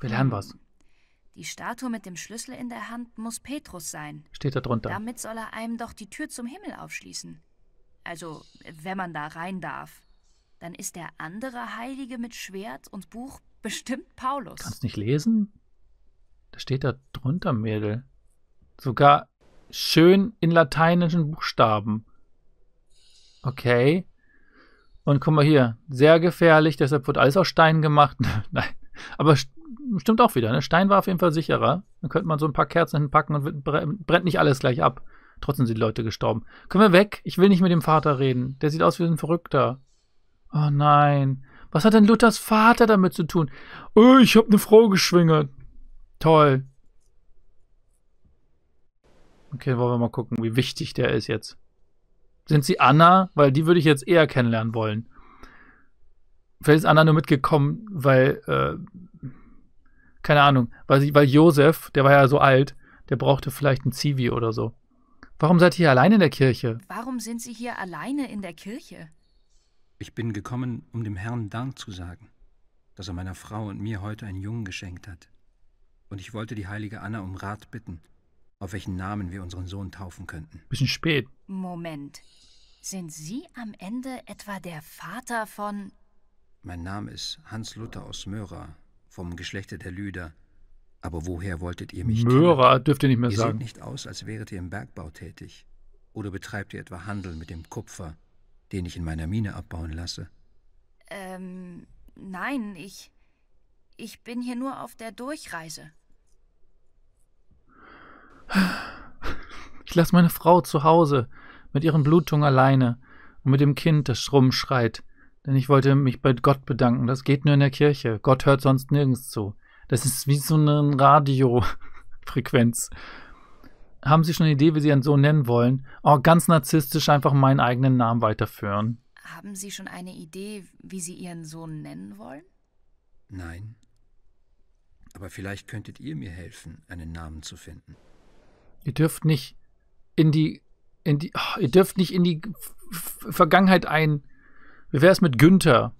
S1: Wir lernen was.
S3: Die Statue mit dem Schlüssel in der Hand muss Petrus sein. Steht da drunter. Damit soll er einem doch die Tür zum Himmel aufschließen. Also, wenn man da rein darf dann ist der andere Heilige mit Schwert und Buch bestimmt Paulus. Kannst nicht
S1: lesen? Da steht da drunter, Mädel. Sogar schön in lateinischen Buchstaben. Okay. Und guck mal hier, sehr gefährlich, deshalb wird alles aus Stein gemacht. Nein, aber stimmt auch wieder, ne? Stein war auf jeden Fall sicherer. Dann könnte man so ein paar Kerzen hinpacken und brennt nicht alles gleich ab. Trotzdem sind die Leute gestorben. Können wir weg? Ich will nicht mit dem Vater reden. Der sieht aus wie ein Verrückter. Oh nein. Was hat denn Luthers Vater damit zu tun? Oh, ich habe eine Frau geschwängert. Toll. Okay, wollen wir mal gucken, wie wichtig der ist jetzt. Sind sie Anna? Weil die würde ich jetzt eher kennenlernen wollen. Vielleicht ist Anna nur mitgekommen, weil, äh, keine Ahnung, weil, weil Josef, der war ja so alt, der brauchte vielleicht ein Zivi oder so. Warum seid ihr hier allein in der Kirche?
S3: Warum sind sie hier alleine in der Kirche?
S6: Ich bin gekommen, um dem Herrn Dank zu sagen, dass er meiner Frau und mir heute einen Jungen geschenkt hat. Und ich wollte die heilige Anna um Rat bitten, auf welchen Namen wir unseren Sohn taufen könnten. Bisschen spät.
S3: Moment. Sind Sie am Ende etwa der Vater von...
S6: Mein Name ist Hans Luther aus Möhra, vom Geschlechte der Lüder. Aber woher wolltet ihr mich Möhrer dürft ihr nicht mehr ihr sagen. Ihr seht nicht aus, als wäret ihr im Bergbau tätig. Oder betreibt ihr etwa Handel mit dem Kupfer, den ich in meiner Mine abbauen lasse.
S3: Ähm, nein, ich. Ich bin hier nur auf der Durchreise.
S1: Ich lasse meine Frau zu Hause, mit ihren Blutungen alleine und mit dem Kind, das rumschreit. Denn ich wollte mich bei Gott bedanken. Das geht nur in der Kirche. Gott hört sonst nirgends zu. Das ist wie so eine Radiofrequenz. Haben Sie schon eine Idee, wie Sie Ihren Sohn nennen wollen? Oh, ganz narzisstisch einfach meinen eigenen Namen weiterführen.
S3: Haben Sie schon eine Idee, wie Sie Ihren Sohn nennen wollen?
S6: Nein. Aber vielleicht könntet ihr mir helfen, einen Namen zu finden.
S1: Ihr dürft nicht in die. In die oh, ihr dürft nicht in die F Vergangenheit ein. Wie wäre es mit Günther?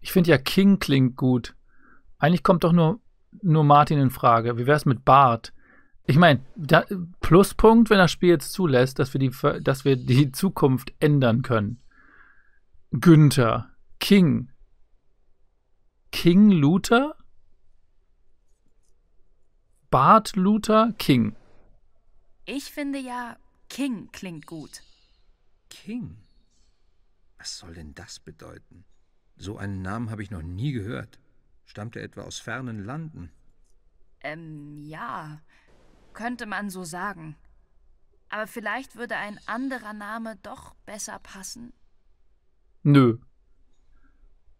S1: Ich finde ja King klingt gut. Eigentlich kommt doch nur, nur Martin in Frage. Wie wäre es mit Bart? Ich meine, Pluspunkt, wenn das Spiel jetzt zulässt, dass wir die, dass wir die Zukunft ändern können. Günther, King, King Luther, Bart Luther, King.
S3: Ich finde ja, King klingt gut. King? Was soll denn
S6: das bedeuten? So einen Namen habe ich noch nie gehört. Stammt er etwa aus fernen Landen?
S3: Ähm, ja. Könnte man so sagen. Aber vielleicht würde ein anderer Name doch besser passen?
S1: Nö.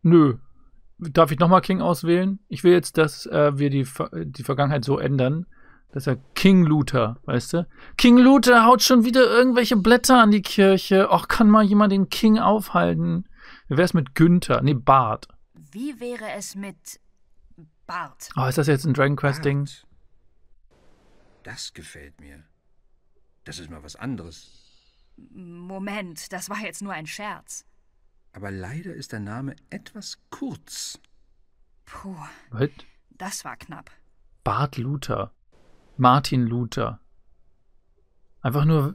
S1: Nö. Darf ich nochmal King auswählen? Ich will jetzt, dass äh, wir die, die Vergangenheit so ändern, dass er King Luther, weißt du? King Luther haut schon wieder irgendwelche Blätter an die Kirche. Och, kann mal jemand den King aufhalten? Wie wäre es mit Günther? Nee, Bart.
S3: Wie wäre es mit Bart? Oh, ist das jetzt ein Dragon Quest-Ding?
S6: Das gefällt mir. Das ist mal was anderes.
S3: Moment, das war jetzt nur ein Scherz.
S6: Aber leider ist der Name
S3: etwas kurz. Puh. Was? Das war knapp.
S1: Bart Luther. Martin Luther. Einfach nur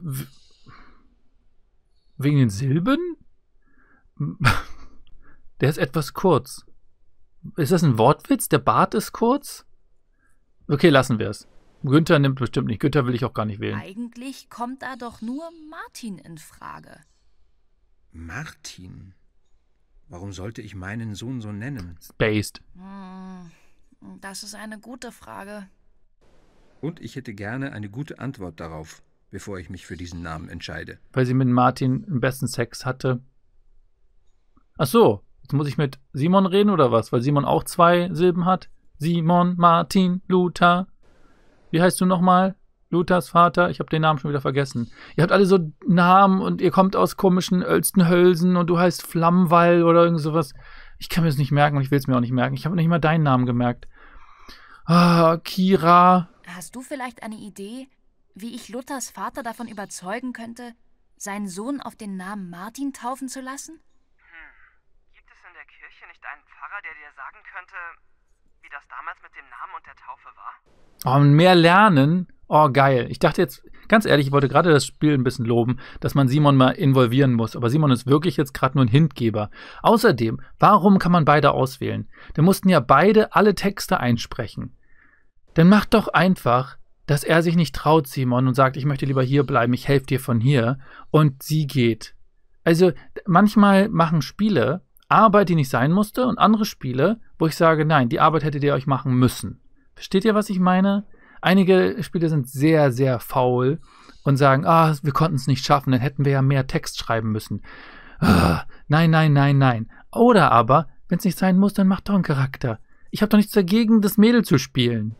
S1: wegen den Silben? Der ist etwas kurz. Ist das ein Wortwitz? Der Bart ist kurz? Okay, lassen wir es. Günther nimmt bestimmt nicht. Günther will ich auch gar nicht wählen.
S3: Eigentlich kommt da doch nur Martin in Frage.
S6: Martin? Warum sollte ich meinen Sohn so nennen? Spaced.
S3: Hm, das ist eine gute Frage.
S6: Und ich hätte gerne eine gute Antwort darauf, bevor ich mich für diesen Namen entscheide.
S1: Weil sie mit Martin im besten Sex hatte. Ach so, jetzt muss ich mit Simon reden oder was? Weil Simon auch zwei Silben hat. Simon, Martin, Luther. Wie heißt du nochmal? Luthers Vater? Ich habe den Namen schon wieder vergessen. Ihr habt alle so Namen und ihr kommt aus komischen Ölstenhölsen und du heißt Flammwall oder irgend sowas. Ich kann mir das nicht merken und ich will es mir auch nicht merken. Ich habe nicht mal deinen Namen gemerkt. Ah, Kira.
S3: Hast du vielleicht eine Idee, wie ich Luthers Vater davon überzeugen könnte, seinen Sohn auf den Namen Martin taufen zu lassen?
S2: Hm. Gibt es in der Kirche nicht einen Pfarrer, der dir sagen könnte, wie das damals mit dem Namen und der
S1: Taufe war? Oh, mehr lernen? Oh, geil. Ich dachte jetzt, ganz ehrlich, ich wollte gerade das Spiel ein bisschen loben, dass man Simon mal involvieren muss. Aber Simon ist wirklich jetzt gerade nur ein Hintgeber. Außerdem, warum kann man beide auswählen? Da mussten ja beide alle Texte einsprechen. Dann macht doch einfach, dass er sich nicht traut, Simon, und sagt, ich möchte lieber hier bleiben, ich helfe dir von hier. Und sie geht. Also manchmal machen Spiele Arbeit, die nicht sein musste und andere Spiele, wo ich sage, nein, die Arbeit hättet ihr euch machen müssen. Versteht ihr, was ich meine? Einige Spiele sind sehr, sehr faul und sagen, ah, wir konnten es nicht schaffen, dann hätten wir ja mehr Text schreiben müssen. Ah, nein, nein, nein, nein. Oder aber, wenn es nicht sein muss, dann macht doch einen Charakter. Ich habe doch nichts dagegen, das Mädel zu spielen.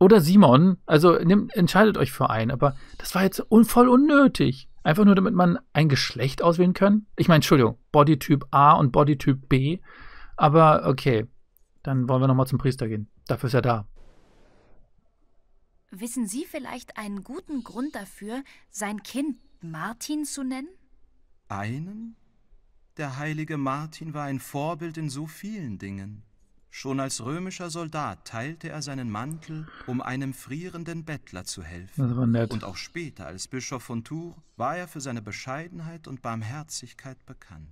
S1: Oder Simon, also nimm, entscheidet euch für einen, aber das war jetzt un voll unnötig. Einfach nur, damit man ein Geschlecht auswählen kann? Ich meine, Entschuldigung, Bodytyp A und Bodytyp B. Aber okay, dann wollen wir nochmal zum Priester gehen. Dafür ist er da.
S3: Wissen Sie vielleicht einen guten Grund dafür, sein Kind Martin zu nennen?
S5: Einen? Der heilige Martin war ein Vorbild in so vielen Dingen. Schon als römischer Soldat teilte er seinen Mantel, um einem frierenden Bettler zu helfen. Das war nett. Und auch später als Bischof von Tours war er für seine Bescheidenheit und Barmherzigkeit bekannt.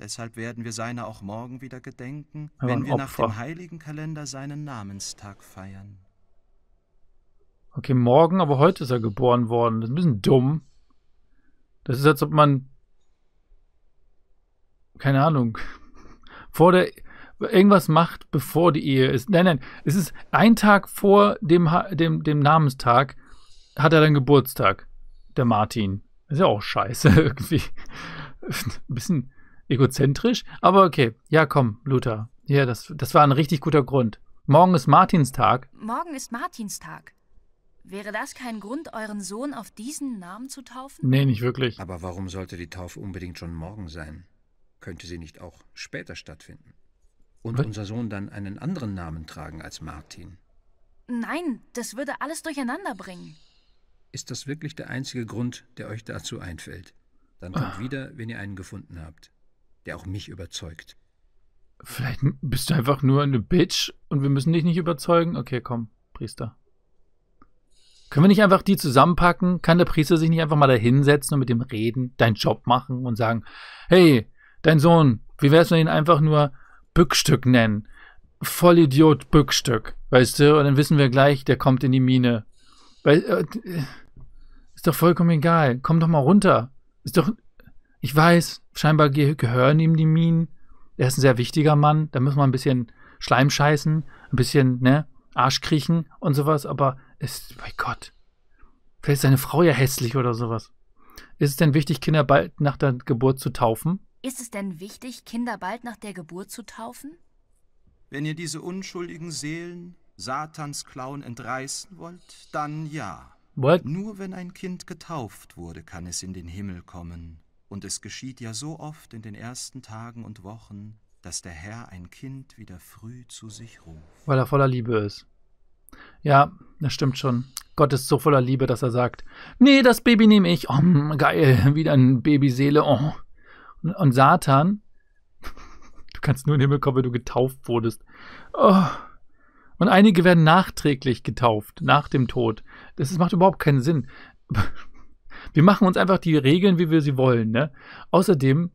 S5: Deshalb werden wir seiner auch morgen wieder gedenken, wenn wir nach dem heiligen Kalender seinen Namenstag
S1: feiern. Okay, morgen, aber heute ist er geboren worden. Das ist ein bisschen dumm. Das ist, als ob man. Keine Ahnung. Vor der irgendwas macht, bevor die Ehe ist. Nein, nein, es ist ein Tag vor dem, dem, dem Namenstag hat er dann Geburtstag, der Martin. Ist ja auch scheiße irgendwie. Ein bisschen egozentrisch, aber okay. Ja, komm, Luther. Ja, das, das war ein richtig guter Grund. Morgen ist Martinstag.
S3: Morgen ist Martinstag. Wäre das kein Grund, euren Sohn auf diesen Namen zu taufen? Nee, nicht
S6: wirklich. Aber warum sollte die Taufe unbedingt schon morgen sein? Könnte sie nicht auch später stattfinden? Und Was? unser Sohn dann einen anderen Namen tragen als Martin?
S3: Nein, das würde alles durcheinander bringen.
S6: Ist das wirklich der einzige Grund, der euch dazu einfällt? Dann kommt ah. wieder, wenn ihr einen gefunden habt, der auch mich überzeugt.
S1: Vielleicht bist du einfach nur eine Bitch und wir müssen dich nicht überzeugen. Okay, komm, Priester. Können wir nicht einfach die zusammenpacken? Kann der Priester sich nicht einfach mal da hinsetzen und mit dem reden, deinen Job machen und sagen, hey, dein Sohn, wie wär's, wenn du ihn einfach nur Bückstück nennen. Vollidiot Bückstück, weißt du? Und dann wissen wir gleich, der kommt in die Mine. Weil, äh, äh, ist doch vollkommen egal. Komm doch mal runter. Ist doch. Ich weiß, scheinbar gehören ihm die Minen. Er ist ein sehr wichtiger Mann. Da müssen wir ein bisschen Schleim scheißen, ein bisschen, ne, Arsch kriechen und sowas. Aber ist, mein Gott. Vielleicht ist seine Frau ja hässlich oder sowas. Ist es denn wichtig, Kinder bald nach der Geburt zu taufen?
S3: Ist es denn wichtig, Kinder bald nach der Geburt zu taufen?
S5: Wenn ihr diese unschuldigen Seelen Satans Klauen entreißen wollt, dann ja. What? Nur wenn ein Kind getauft wurde, kann es in den Himmel kommen. Und es geschieht ja so oft in den ersten Tagen und Wochen, dass der Herr ein Kind wieder früh zu sich ruft.
S1: Weil er voller Liebe ist. Ja, das stimmt schon. Gott ist so voller Liebe, dass er sagt, nee, das Baby nehme ich. Oh, geil, wieder ein Babyseele. Oh. Und Satan, du kannst nur in den Himmel kommen, wenn du getauft wurdest. Oh. Und einige werden nachträglich getauft, nach dem Tod. Das macht überhaupt keinen Sinn. Wir machen uns einfach die Regeln, wie wir sie wollen. Ne? Außerdem,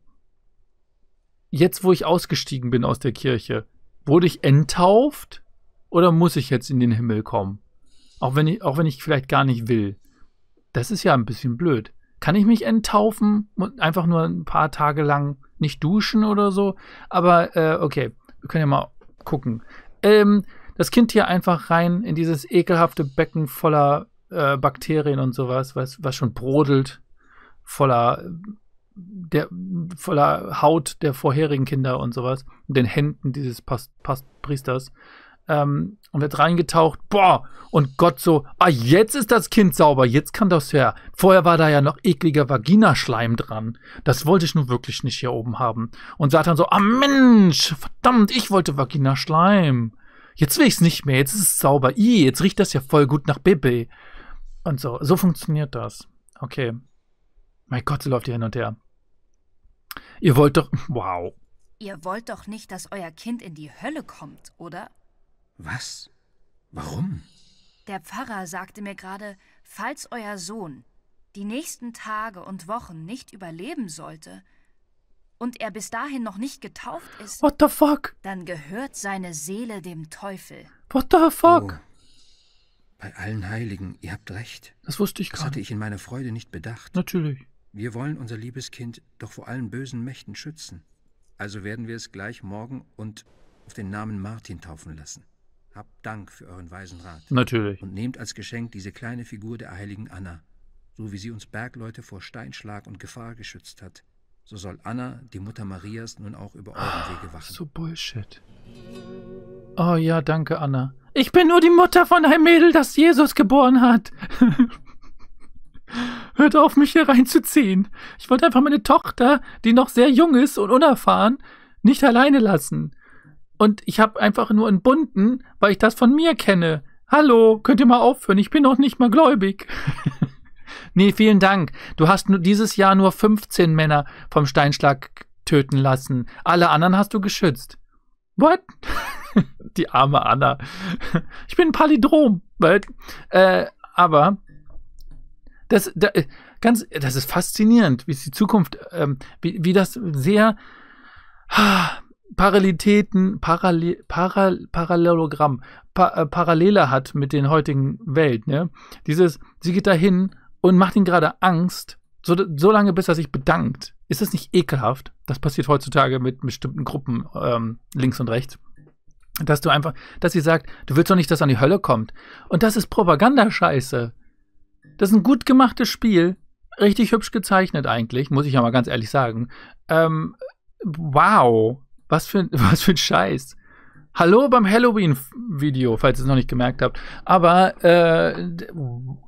S1: jetzt wo ich ausgestiegen bin aus der Kirche, wurde ich enttauft oder muss ich jetzt in den Himmel kommen? Auch wenn ich, auch wenn ich vielleicht gar nicht will. Das ist ja ein bisschen blöd kann ich mich enttaufen und einfach nur ein paar Tage lang nicht duschen oder so. Aber äh, okay, wir können ja mal gucken. Ähm, das Kind hier einfach rein in dieses ekelhafte Becken voller äh, Bakterien und sowas, was, was schon brodelt, voller, der, voller Haut der vorherigen Kinder und sowas, und den Händen dieses Pas Pas Priesters ähm, und wird reingetaucht, boah, und Gott so, ah, jetzt ist das Kind sauber, jetzt kann das her. Vorher war da ja noch ekliger Vaginaschleim dran. Das wollte ich nun wirklich nicht hier oben haben. Und Satan so, ah Mensch, verdammt, ich wollte Vaginaschleim. Jetzt will ich's nicht mehr, jetzt ist es sauber. I, jetzt riecht das ja voll gut nach Baby. Und so, so funktioniert das. Okay. Mein Gott, sie läuft hier hin und her. Ihr wollt doch,
S4: wow.
S3: Ihr wollt doch nicht, dass euer Kind in die Hölle kommt, oder?
S6: Was? Warum?
S3: Der Pfarrer sagte mir gerade, falls euer Sohn die nächsten Tage und Wochen nicht überleben sollte und er bis dahin noch nicht getauft ist, What the fuck? dann gehört seine Seele dem Teufel.
S6: What the fuck? Oh. Bei allen Heiligen, ihr habt recht. Das wusste ich gar nicht. Das hatte ich in meiner Freude nicht bedacht. Natürlich. Wir wollen unser liebes Kind doch vor allen bösen Mächten schützen. Also werden wir es gleich morgen und auf den Namen Martin taufen lassen. Habt Dank für euren weisen Rat. Natürlich. Und nehmt als Geschenk diese kleine Figur der heiligen Anna. So wie sie uns Bergleute vor Steinschlag und Gefahr geschützt hat, so soll Anna, die Mutter Marias, nun auch über euren oh, ah, Wege wachen. So Bullshit.
S1: Oh ja, danke, Anna. Ich bin nur die Mutter von einem Mädel, das Jesus geboren hat. Hört auf, mich hier reinzuziehen. Ich wollte einfach meine Tochter, die noch sehr jung ist und unerfahren, nicht alleine lassen und ich habe einfach nur einen bunten, weil ich das von mir kenne. Hallo, könnt ihr mal aufhören? Ich bin noch nicht mal gläubig. nee, vielen Dank. Du hast nur dieses Jahr nur 15 Männer vom Steinschlag töten lassen. Alle anderen hast du geschützt. What? Die arme Anna. Ich bin ein Palindrom. Äh, aber das, das, ganz, das ist faszinierend, wie es die Zukunft, ähm, wie, wie das sehr Parallelitäten, Parallel, Paral, Parallelogramm, pa äh, Parallele hat mit den heutigen Welt. Ne? Dieses, sie geht dahin und macht ihn gerade Angst, so, so lange, bis er sich bedankt. Ist das nicht ekelhaft? Das passiert heutzutage mit bestimmten Gruppen ähm, links und rechts. Dass du einfach, dass sie sagt, du willst doch nicht, dass er an die Hölle kommt. Und das ist Propagandascheiße. Das ist ein gut gemachtes Spiel. Richtig hübsch gezeichnet eigentlich, muss ich ja mal ganz ehrlich sagen. Ähm, wow. Was für, was für ein Scheiß. Hallo beim Halloween-Video, falls ihr es noch nicht gemerkt habt. Aber, äh,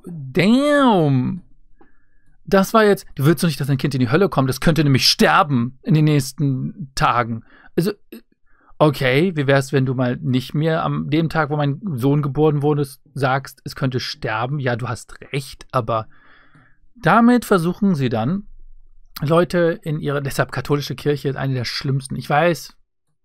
S1: damn. Das war jetzt, du willst doch nicht, dass dein Kind in die Hölle kommt. Das könnte nämlich sterben in den nächsten Tagen. Also, äh, okay, wie wär's, wenn du mal nicht mehr am dem Tag, wo mein Sohn geboren wurde, sagst, es könnte sterben? Ja, du hast recht, aber damit versuchen sie dann, Leute in ihrer, deshalb katholische Kirche ist eine der schlimmsten. Ich weiß,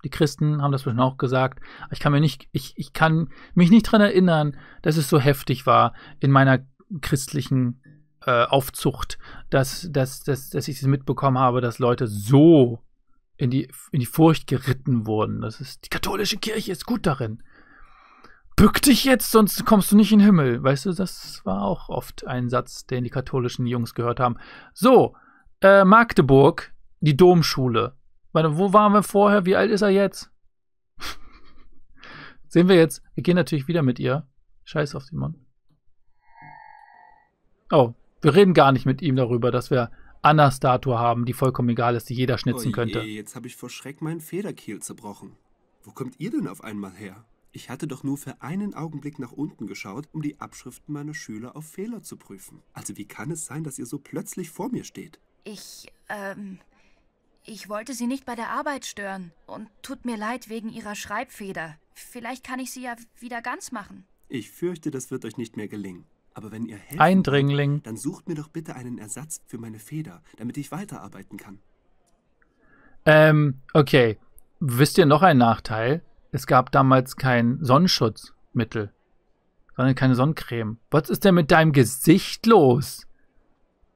S1: die Christen haben das bestimmt auch gesagt. Ich kann mir nicht, ich, ich kann mich nicht daran erinnern, dass es so heftig war in meiner christlichen äh, Aufzucht, dass, dass, dass, dass ich es mitbekommen habe, dass Leute so in die, in die Furcht geritten wurden. Das ist, die katholische Kirche ist gut darin. Bück dich jetzt, sonst kommst du nicht in den Himmel. Weißt du, das war auch oft ein Satz, den die katholischen Jungs gehört haben. So, äh, Magdeburg, die Domschule. Warte, wo waren wir vorher? Wie alt ist er jetzt? Sehen wir jetzt. Wir gehen natürlich wieder mit ihr. Scheiß auf Simon. Oh, wir reden gar nicht mit ihm darüber, dass wir Anna-Statue haben, die vollkommen egal ist, die jeder schnitzen Oje, oh könnte.
S7: Jetzt habe ich vor Schreck meinen Federkiel zerbrochen. Wo kommt ihr denn auf einmal her? Ich hatte doch nur für einen Augenblick nach unten geschaut, um die Abschriften meiner Schüler auf Fehler zu prüfen. Also wie kann es sein, dass ihr so plötzlich vor mir steht?
S3: Ich, ähm, ich wollte Sie nicht bei der Arbeit stören und tut mir leid wegen Ihrer Schreibfeder. Vielleicht kann ich sie ja wieder ganz machen.
S7: Ich fürchte, das wird euch nicht mehr gelingen. Aber wenn ihr helft, Eindringling. dann sucht mir doch bitte einen Ersatz für meine Feder, damit ich weiterarbeiten kann.
S1: Ähm, okay. Wisst ihr noch einen Nachteil? Es gab damals kein Sonnenschutzmittel, sondern keine Sonnencreme. Was ist denn mit deinem Gesicht los?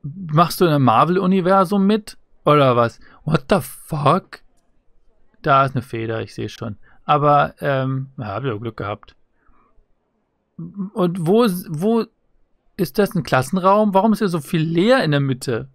S1: machst du in einem Marvel-Universum mit? Oder was? What the fuck? Da ist eine Feder, ich sehe schon. Aber, ähm, ja, hab ich ja Glück gehabt. Und wo, wo ist das ein Klassenraum? Warum ist hier so viel leer in der Mitte?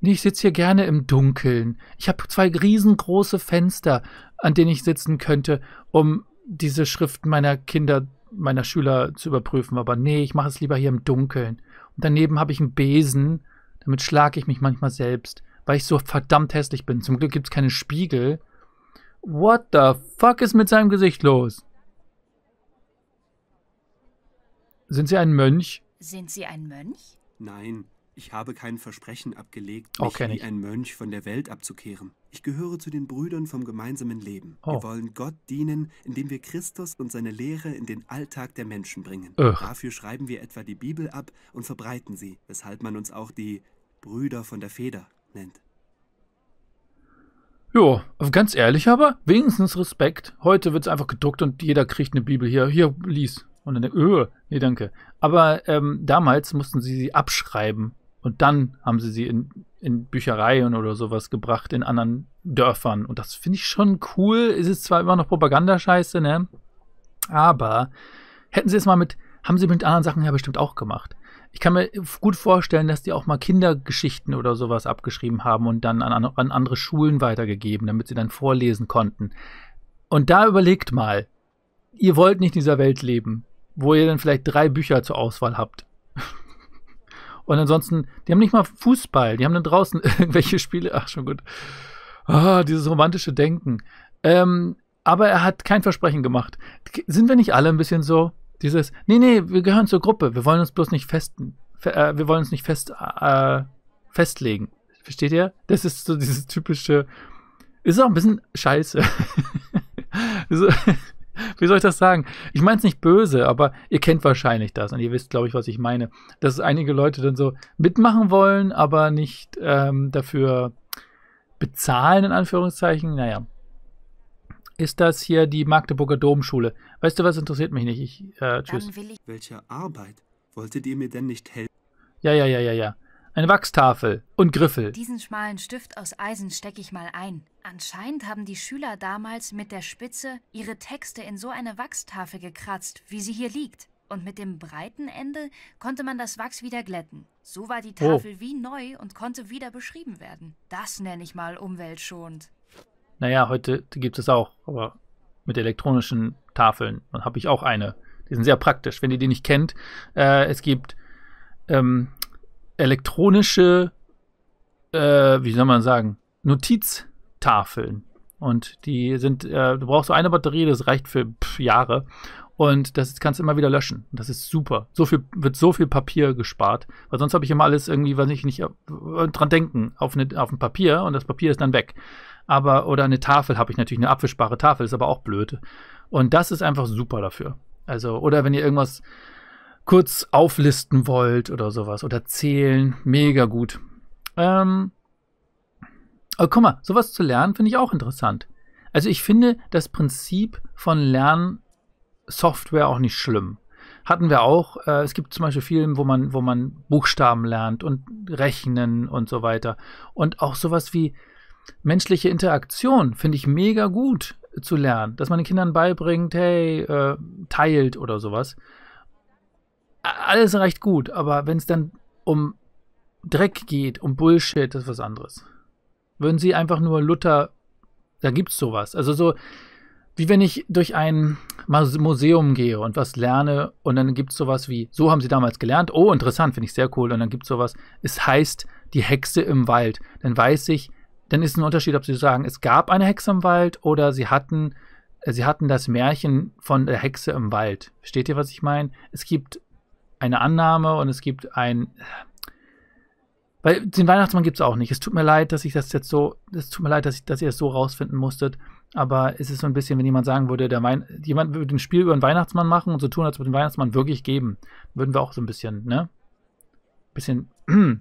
S1: Nee, ich sitze hier gerne im Dunkeln. Ich habe zwei riesengroße Fenster, an denen ich sitzen könnte, um diese Schriften meiner Kinder, meiner Schüler zu überprüfen. Aber nee, ich mache es lieber hier im Dunkeln. Und daneben habe ich einen Besen. Damit schlage ich mich manchmal selbst, weil ich so verdammt hässlich bin. Zum Glück gibt es keine Spiegel. What the fuck ist mit seinem Gesicht los? Sind Sie ein Mönch?
S3: Sind Sie ein Mönch?
S7: Nein, ich habe kein Versprechen abgelegt, oh, mich okay, wie ein Mönch von der Welt abzukehren. Ich gehöre zu den Brüdern vom gemeinsamen Leben. Oh. Wir wollen Gott dienen, indem wir Christus und seine Lehre in den Alltag der Menschen bringen. Ugh. Dafür schreiben wir etwa die Bibel ab und verbreiten sie, weshalb man uns auch die Brüder von der Feder nennt.
S1: Jo, also ganz ehrlich aber, wenigstens Respekt. Heute wird es einfach gedruckt und jeder kriegt eine Bibel hier. Hier, lies. Und dann, öh, nee, danke. Aber ähm, damals mussten sie sie abschreiben und dann haben sie sie in, in Büchereien oder sowas gebracht, in anderen Dörfern. Und das finde ich schon cool. Ist es zwar immer noch Propagandascheiße, ne? Aber hätten sie es mal mit, haben sie mit anderen Sachen ja bestimmt auch gemacht. Ich kann mir gut vorstellen, dass die auch mal Kindergeschichten oder sowas abgeschrieben haben und dann an, an andere Schulen weitergegeben, damit sie dann vorlesen konnten. Und da überlegt mal, ihr wollt nicht in dieser Welt leben, wo ihr dann vielleicht drei Bücher zur Auswahl habt. Und ansonsten, die haben nicht mal Fußball, die haben dann draußen irgendwelche Spiele. Ach, schon gut. Ah, dieses romantische Denken. Ähm, aber er hat kein Versprechen gemacht. Sind wir nicht alle ein bisschen so? Dieses, nee, nee, wir gehören zur Gruppe, wir wollen uns bloß nicht festen, äh, wir wollen uns nicht fest, äh, festlegen. Versteht ihr? Das ist so dieses typische, ist auch ein bisschen scheiße. so, wie soll ich das sagen? Ich meine es nicht böse, aber ihr kennt wahrscheinlich das und ihr wisst, glaube ich, was ich meine. Dass einige Leute dann so mitmachen wollen, aber nicht ähm, dafür bezahlen, in Anführungszeichen. Naja. Ist das hier die Magdeburger Domschule? Weißt du was, interessiert mich nicht. Ich, äh, tschüss.
S7: Welche Arbeit? Wolltet ihr mir denn nicht helfen?
S1: Ja, ja, ja, ja, ja eine Wachstafel und Griffel.
S3: Diesen schmalen Stift aus Eisen stecke ich mal ein. Anscheinend haben die Schüler damals mit der Spitze ihre Texte in so eine Wachstafel gekratzt, wie sie hier liegt. Und mit dem breiten Ende konnte man das Wachs wieder glätten. So war die oh. Tafel oh. wie neu und konnte wieder beschrieben werden. Das nenne ich mal umweltschonend.
S1: Naja, heute gibt es auch, aber mit elektronischen Tafeln. Dann habe ich auch eine. Die sind sehr praktisch. Wenn ihr die nicht kennt, äh, es gibt ähm, elektronische, äh, wie soll man sagen, Notiztafeln. Und die sind, äh, du brauchst so eine Batterie, das reicht für pff, Jahre. Und das kannst du immer wieder löschen. Das ist super. So viel wird so viel Papier gespart. Weil sonst habe ich immer alles irgendwie, was ich nicht äh, dran denken, auf, ne, auf ein Papier und das Papier ist dann weg. Aber, oder eine Tafel habe ich natürlich, eine abwischbare Tafel, ist aber auch blöd. Und das ist einfach super dafür. Also, oder wenn ihr irgendwas kurz auflisten wollt oder sowas oder zählen, mega gut. Ähm, aber guck mal, sowas zu lernen finde ich auch interessant. Also ich finde das Prinzip von Lernsoftware auch nicht schlimm. Hatten wir auch. Äh, es gibt zum Beispiel Filme, wo man, wo man Buchstaben lernt und Rechnen und so weiter. Und auch sowas wie menschliche Interaktion finde ich mega gut zu lernen. Dass man den Kindern beibringt, hey, äh, teilt oder sowas alles recht gut, aber wenn es dann um Dreck geht, um Bullshit, das ist was anderes. Würden sie einfach nur Luther, da gibt's sowas. Also so, wie wenn ich durch ein Museum gehe und was lerne und dann gibt es sowas wie, so haben sie damals gelernt, oh interessant, finde ich sehr cool, und dann gibt es sowas, es heißt die Hexe im Wald. Dann weiß ich, dann ist ein Unterschied, ob sie sagen, es gab eine Hexe im Wald oder sie hatten, äh, sie hatten das Märchen von der Hexe im Wald. Versteht ihr, was ich meine? Es gibt eine Annahme und es gibt ein. Weil den Weihnachtsmann gibt es auch nicht. Es tut mir leid, dass ich das jetzt so. Es tut mir leid, dass, ich, dass ihr es das so rausfinden musstet. Aber es ist so ein bisschen, wenn jemand sagen würde, der Wein, jemand würde ein Spiel über den Weihnachtsmann machen und so tun, als würde den Weihnachtsmann wirklich geben. Würden wir auch so ein bisschen, ne? Bisschen.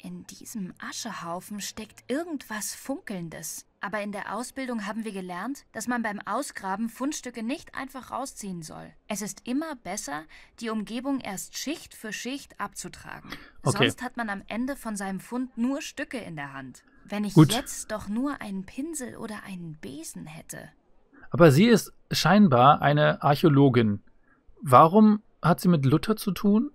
S3: In diesem Aschehaufen steckt irgendwas Funkelndes. Aber in der Ausbildung haben wir gelernt, dass man beim Ausgraben Fundstücke nicht einfach rausziehen soll. Es ist immer besser, die Umgebung erst Schicht für Schicht abzutragen. Okay. Sonst hat man am Ende von seinem Fund nur Stücke in der Hand. Wenn ich Gut. jetzt doch nur einen Pinsel oder einen Besen hätte.
S1: Aber sie ist scheinbar eine Archäologin. Warum hat sie mit Luther zu tun?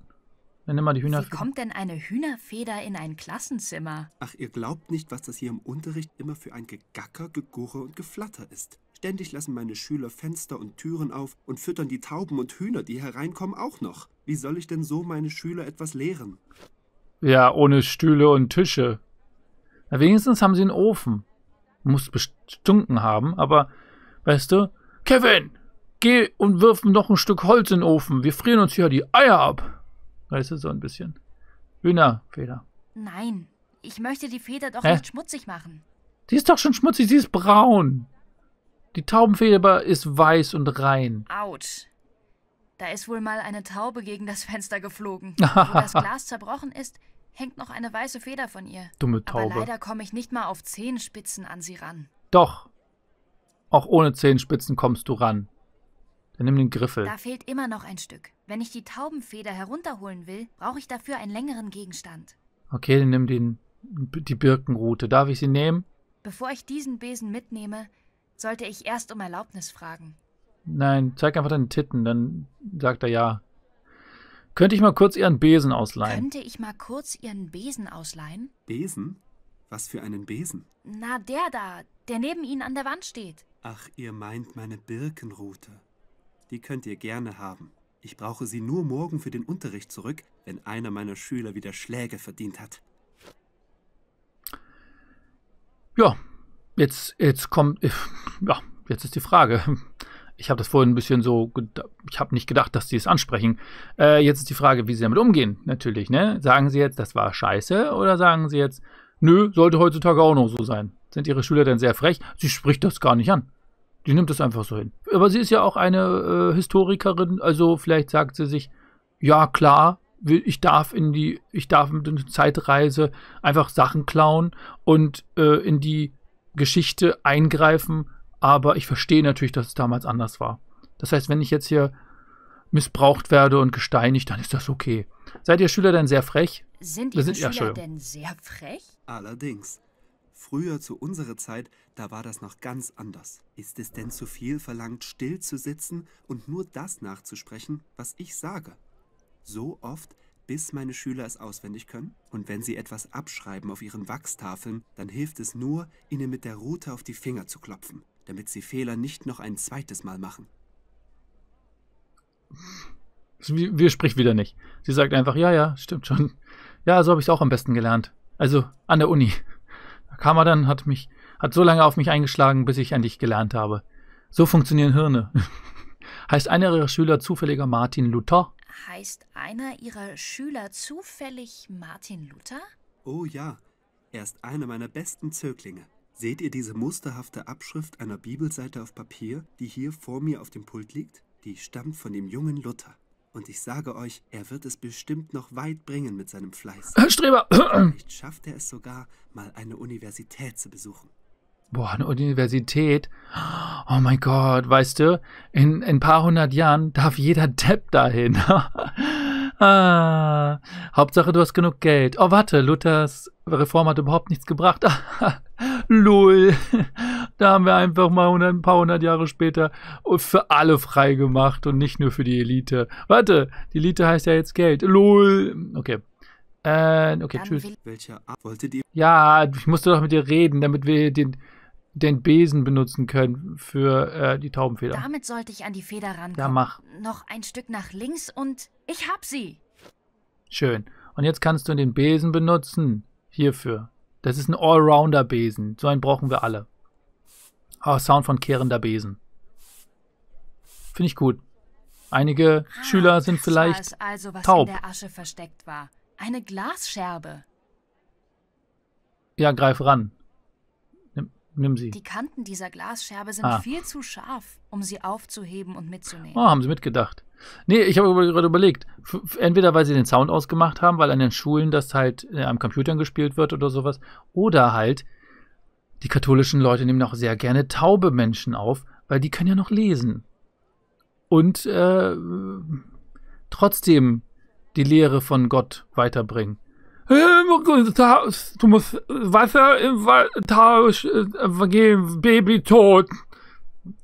S1: Dann mal die
S3: Hühnerfeder. Wie kommt denn eine Hühnerfeder in ein Klassenzimmer?
S7: Ach, ihr glaubt nicht, was das hier im Unterricht immer für ein Gegacker, Gegurre und Geflatter ist. Ständig lassen meine Schüler Fenster und Türen auf und füttern die Tauben und Hühner, die hereinkommen, auch noch. Wie soll ich denn so meine Schüler etwas lehren?
S1: Ja, ohne Stühle und Tische. Na, wenigstens haben sie einen Ofen. Muss bestunken haben, aber weißt du, Kevin, geh und wirf noch ein Stück Holz in den Ofen. Wir frieren uns hier die Eier ab. Weißt du, so ein bisschen. Hühnerfeder.
S3: Nein, ich möchte die Feder doch Hä? nicht schmutzig machen.
S1: Die ist doch schon schmutzig, sie ist braun. Die Taubenfeder ist weiß und rein.
S3: Autsch. Da ist wohl mal eine Taube gegen das Fenster geflogen. Wo das Glas zerbrochen ist, hängt noch eine weiße Feder von ihr. Dumme Taube. Aber leider komme ich nicht mal auf Zehenspitzen an sie ran.
S1: Doch. Auch ohne Zehenspitzen kommst du ran. Dann nimm den Griffel. Da
S3: fehlt immer noch ein Stück. Wenn ich die Taubenfeder herunterholen will, brauche ich dafür einen längeren Gegenstand.
S1: Okay, dann nimm den, die Birkenrute. Darf ich sie nehmen?
S3: Bevor ich diesen Besen mitnehme, sollte ich erst um Erlaubnis fragen.
S1: Nein, zeig einfach deinen Titten, dann sagt er ja. Könnte ich mal kurz Ihren Besen ausleihen?
S3: Könnte ich mal kurz Ihren Besen ausleihen?
S1: Besen? Was für einen Besen?
S3: Na, der da, der neben Ihnen an der Wand steht.
S7: Ach, ihr meint meine Birkenrute. Die könnt ihr gerne haben. Ich brauche sie nur morgen für den Unterricht zurück, wenn einer meiner Schüler wieder Schläge verdient hat.
S1: Ja, jetzt, jetzt kommt. Äh, ja, jetzt ist die Frage. Ich habe das vorhin ein bisschen so. Ich habe nicht gedacht, dass sie es ansprechen. Äh, jetzt ist die Frage, wie sie damit umgehen, natürlich. Ne? Sagen sie jetzt, das war scheiße? Oder sagen sie jetzt, nö, sollte heutzutage auch noch so sein? Sind ihre Schüler denn sehr frech? Sie spricht das gar nicht an. Die nimmt es einfach so hin. Aber sie ist ja auch eine äh, Historikerin, also vielleicht sagt sie sich, ja klar, ich darf in die, ich darf mit einer Zeitreise einfach Sachen klauen und äh, in die Geschichte eingreifen, aber ich verstehe natürlich, dass es damals anders war. Das heißt, wenn ich jetzt hier missbraucht werde und gesteinigt, dann ist das okay. Seid ihr Schüler denn sehr frech? Sind
S7: Ihre sind, Schüler ja, denn
S3: sehr frech?
S7: Allerdings. Früher zu unserer Zeit, da war das noch ganz anders. Ist es denn zu viel verlangt, still zu sitzen und nur das nachzusprechen, was ich sage? So oft, bis meine Schüler es auswendig können? Und wenn sie etwas abschreiben auf ihren Wachstafeln, dann hilft es nur, ihnen mit der Rute auf die Finger zu klopfen, damit sie Fehler nicht noch ein zweites Mal machen.
S1: Also wir, wir spricht wieder nicht. Sie sagt einfach, ja, ja, stimmt schon. Ja, so habe ich es auch am besten gelernt. Also an der Uni kam hat mich, hat so lange auf mich eingeschlagen, bis ich endlich gelernt habe. So funktionieren Hirne. heißt einer ihrer Schüler zufälliger Martin Luther?
S3: Heißt einer ihrer Schüler zufällig Martin Luther?
S7: Oh ja, er ist einer meiner besten Zöglinge. Seht ihr diese musterhafte Abschrift einer Bibelseite auf Papier, die hier vor mir auf dem Pult liegt? Die stammt von dem jungen Luther. Und ich sage euch, er wird es bestimmt noch weit bringen mit seinem Fleiß.
S1: Streber! Vielleicht
S7: schafft er es sogar, mal eine Universität zu besuchen.
S1: Boah, eine Universität. Oh mein Gott, weißt du, in, in ein paar hundert Jahren darf jeder Depp dahin. Ah, Hauptsache, du hast genug Geld. Oh, warte, Luthers Reform hat überhaupt nichts gebracht. Lul, da haben wir einfach mal ein paar hundert Jahre später für alle frei gemacht und nicht nur für die Elite. Warte, die Elite heißt ja jetzt Geld. Lul. Okay. Äh, okay, tschüss. Ja, ich musste doch mit dir reden, damit wir den den Besen benutzen können für äh, die Taubenfeder.
S3: Damit sollte ich an die Feder rankommen. Ja, mach. Noch ein Stück nach links und ich hab sie.
S1: Schön. Und jetzt kannst du den Besen benutzen hierfür. Das ist ein Allrounder-Besen. So einen brauchen wir alle. Oh, Sound von kehrender Besen. Finde ich gut. Einige ah, Schüler sind vielleicht also, was taub. in der
S3: Asche versteckt war. Eine Glasscherbe.
S1: Ja, greif ran. Nimm sie. Die
S3: Kanten dieser Glasscherbe sind ah. viel zu scharf, um sie aufzuheben und mitzunehmen. Oh, haben
S1: sie mitgedacht. Nee, ich habe gerade überlegt, entweder weil sie den Sound ausgemacht haben, weil an den Schulen das halt äh, am Computern gespielt wird oder sowas, oder halt die katholischen Leute nehmen auch sehr gerne taube Menschen auf, weil die können ja noch lesen. Und äh, trotzdem die Lehre von Gott weiterbringen. Du musst Wasser im Tausch äh, geben, Baby tot.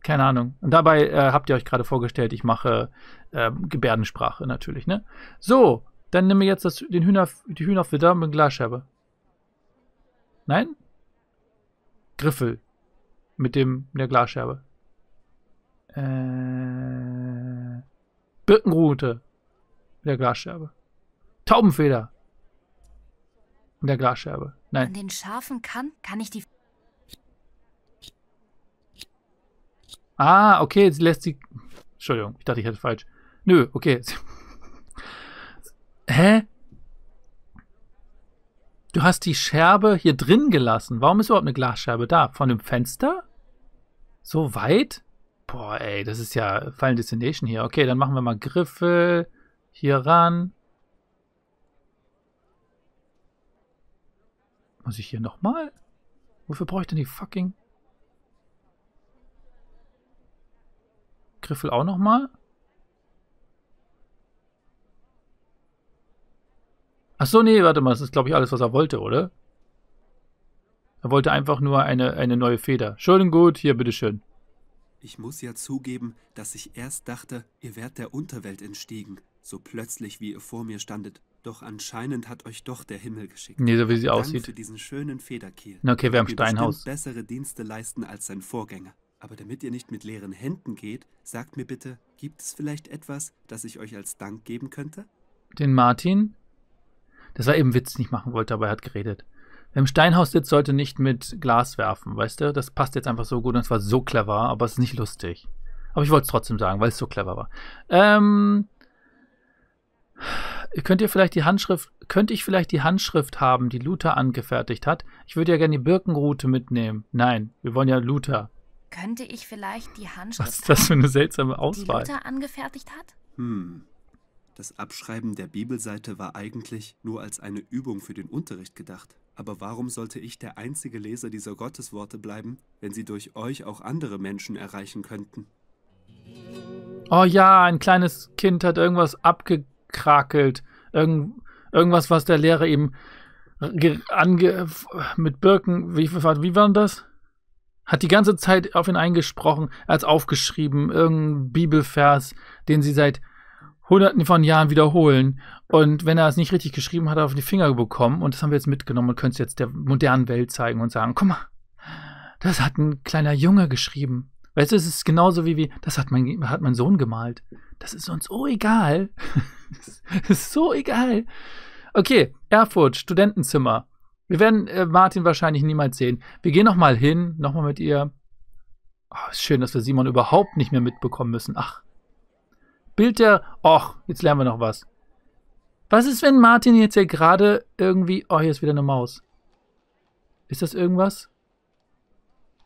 S1: Keine Ahnung. Und dabei äh, habt ihr euch gerade vorgestellt, ich mache äh, Gebärdensprache natürlich, ne? So, dann nehmen wir jetzt das, den Hühner, die Hühnerfeder mit Glasscherbe. Nein? Griffel. Mit dem, mit der Glasscherbe. Äh, Birkenrute. Mit der Glasscherbe. Taubenfeder. In der Glasscherbe. Nein. An
S3: den scharfen Kanten kann ich die...
S1: Ah, okay, sie lässt sie... Entschuldigung, ich dachte, ich hätte falsch. Nö, okay. Hä? Du hast die Scherbe hier drin gelassen. Warum ist überhaupt eine Glasscherbe da? Von dem Fenster? So weit? Boah, ey, das ist ja Final Destination hier. Okay, dann machen wir mal Griffel hier ran. Muss ich hier nochmal? Wofür brauche ich denn die fucking... Griffel auch nochmal? Achso, nee, warte mal. Das ist, glaube ich, alles, was er wollte, oder? Er wollte einfach nur eine, eine neue Feder. Schön und gut, hier, bitteschön.
S7: Ich muss ja zugeben, dass ich erst dachte, ihr wärt der Unterwelt entstiegen, so plötzlich wie ihr vor mir standet. Doch anscheinend hat euch doch der Himmel geschickt. Nee, so wie sie Dank aussieht. für diesen schönen Federkiel. okay, wir haben Steinhaus. bessere Dienste leisten als sein Vorgänger. Aber damit ihr nicht mit leeren Händen geht, sagt mir bitte, gibt es vielleicht etwas, das ich euch als Dank geben könnte?
S1: Den Martin? Das war eben Witz, nicht machen wollte, aber er hat geredet. Wer im Steinhaus sitzt, sollte nicht mit Glas werfen, weißt du? Das passt jetzt einfach so gut und es war so clever, aber es ist nicht lustig. Aber ich wollte es trotzdem sagen, weil es so clever war. Ähm, Könnt ihr vielleicht die Handschrift, könnte ich vielleicht die Handschrift haben, die Luther angefertigt hat? Ich würde ja gerne die Birkenrute mitnehmen. Nein, wir wollen ja Luther.
S3: Könnte ich vielleicht die Handschrift Was ist das für eine seltsame Auswahl? Die Luther angefertigt hat?
S6: Hm.
S7: Das Abschreiben der Bibelseite war eigentlich nur als eine Übung für den Unterricht gedacht. Aber warum sollte ich der einzige Leser dieser Gottesworte bleiben, wenn sie durch euch auch andere Menschen erreichen könnten?
S1: Oh ja, ein kleines Kind hat irgendwas abge krakelt. Irgend, irgendwas, was der Lehrer eben mit Birken, wie, wie war das? Hat die ganze Zeit auf ihn eingesprochen, als aufgeschrieben, irgendein Bibelvers, den sie seit hunderten von Jahren wiederholen. Und wenn er es nicht richtig geschrieben hat, hat er auf die Finger bekommen. Und das haben wir jetzt mitgenommen und können es jetzt der modernen Welt zeigen und sagen, guck mal, das hat ein kleiner Junge geschrieben. Weißt du, es ist genauso wie, wie das hat mein, hat mein Sohn gemalt. Das ist uns so egal. das ist so egal. Okay, Erfurt, Studentenzimmer. Wir werden äh, Martin wahrscheinlich niemals sehen. Wir gehen nochmal hin, nochmal mit ihr. Oh, ist schön, dass wir Simon überhaupt nicht mehr mitbekommen müssen. Ach. Bild der. Och, jetzt lernen wir noch was. Was ist, wenn Martin jetzt ja gerade irgendwie. Oh, hier ist wieder eine Maus. Ist das irgendwas?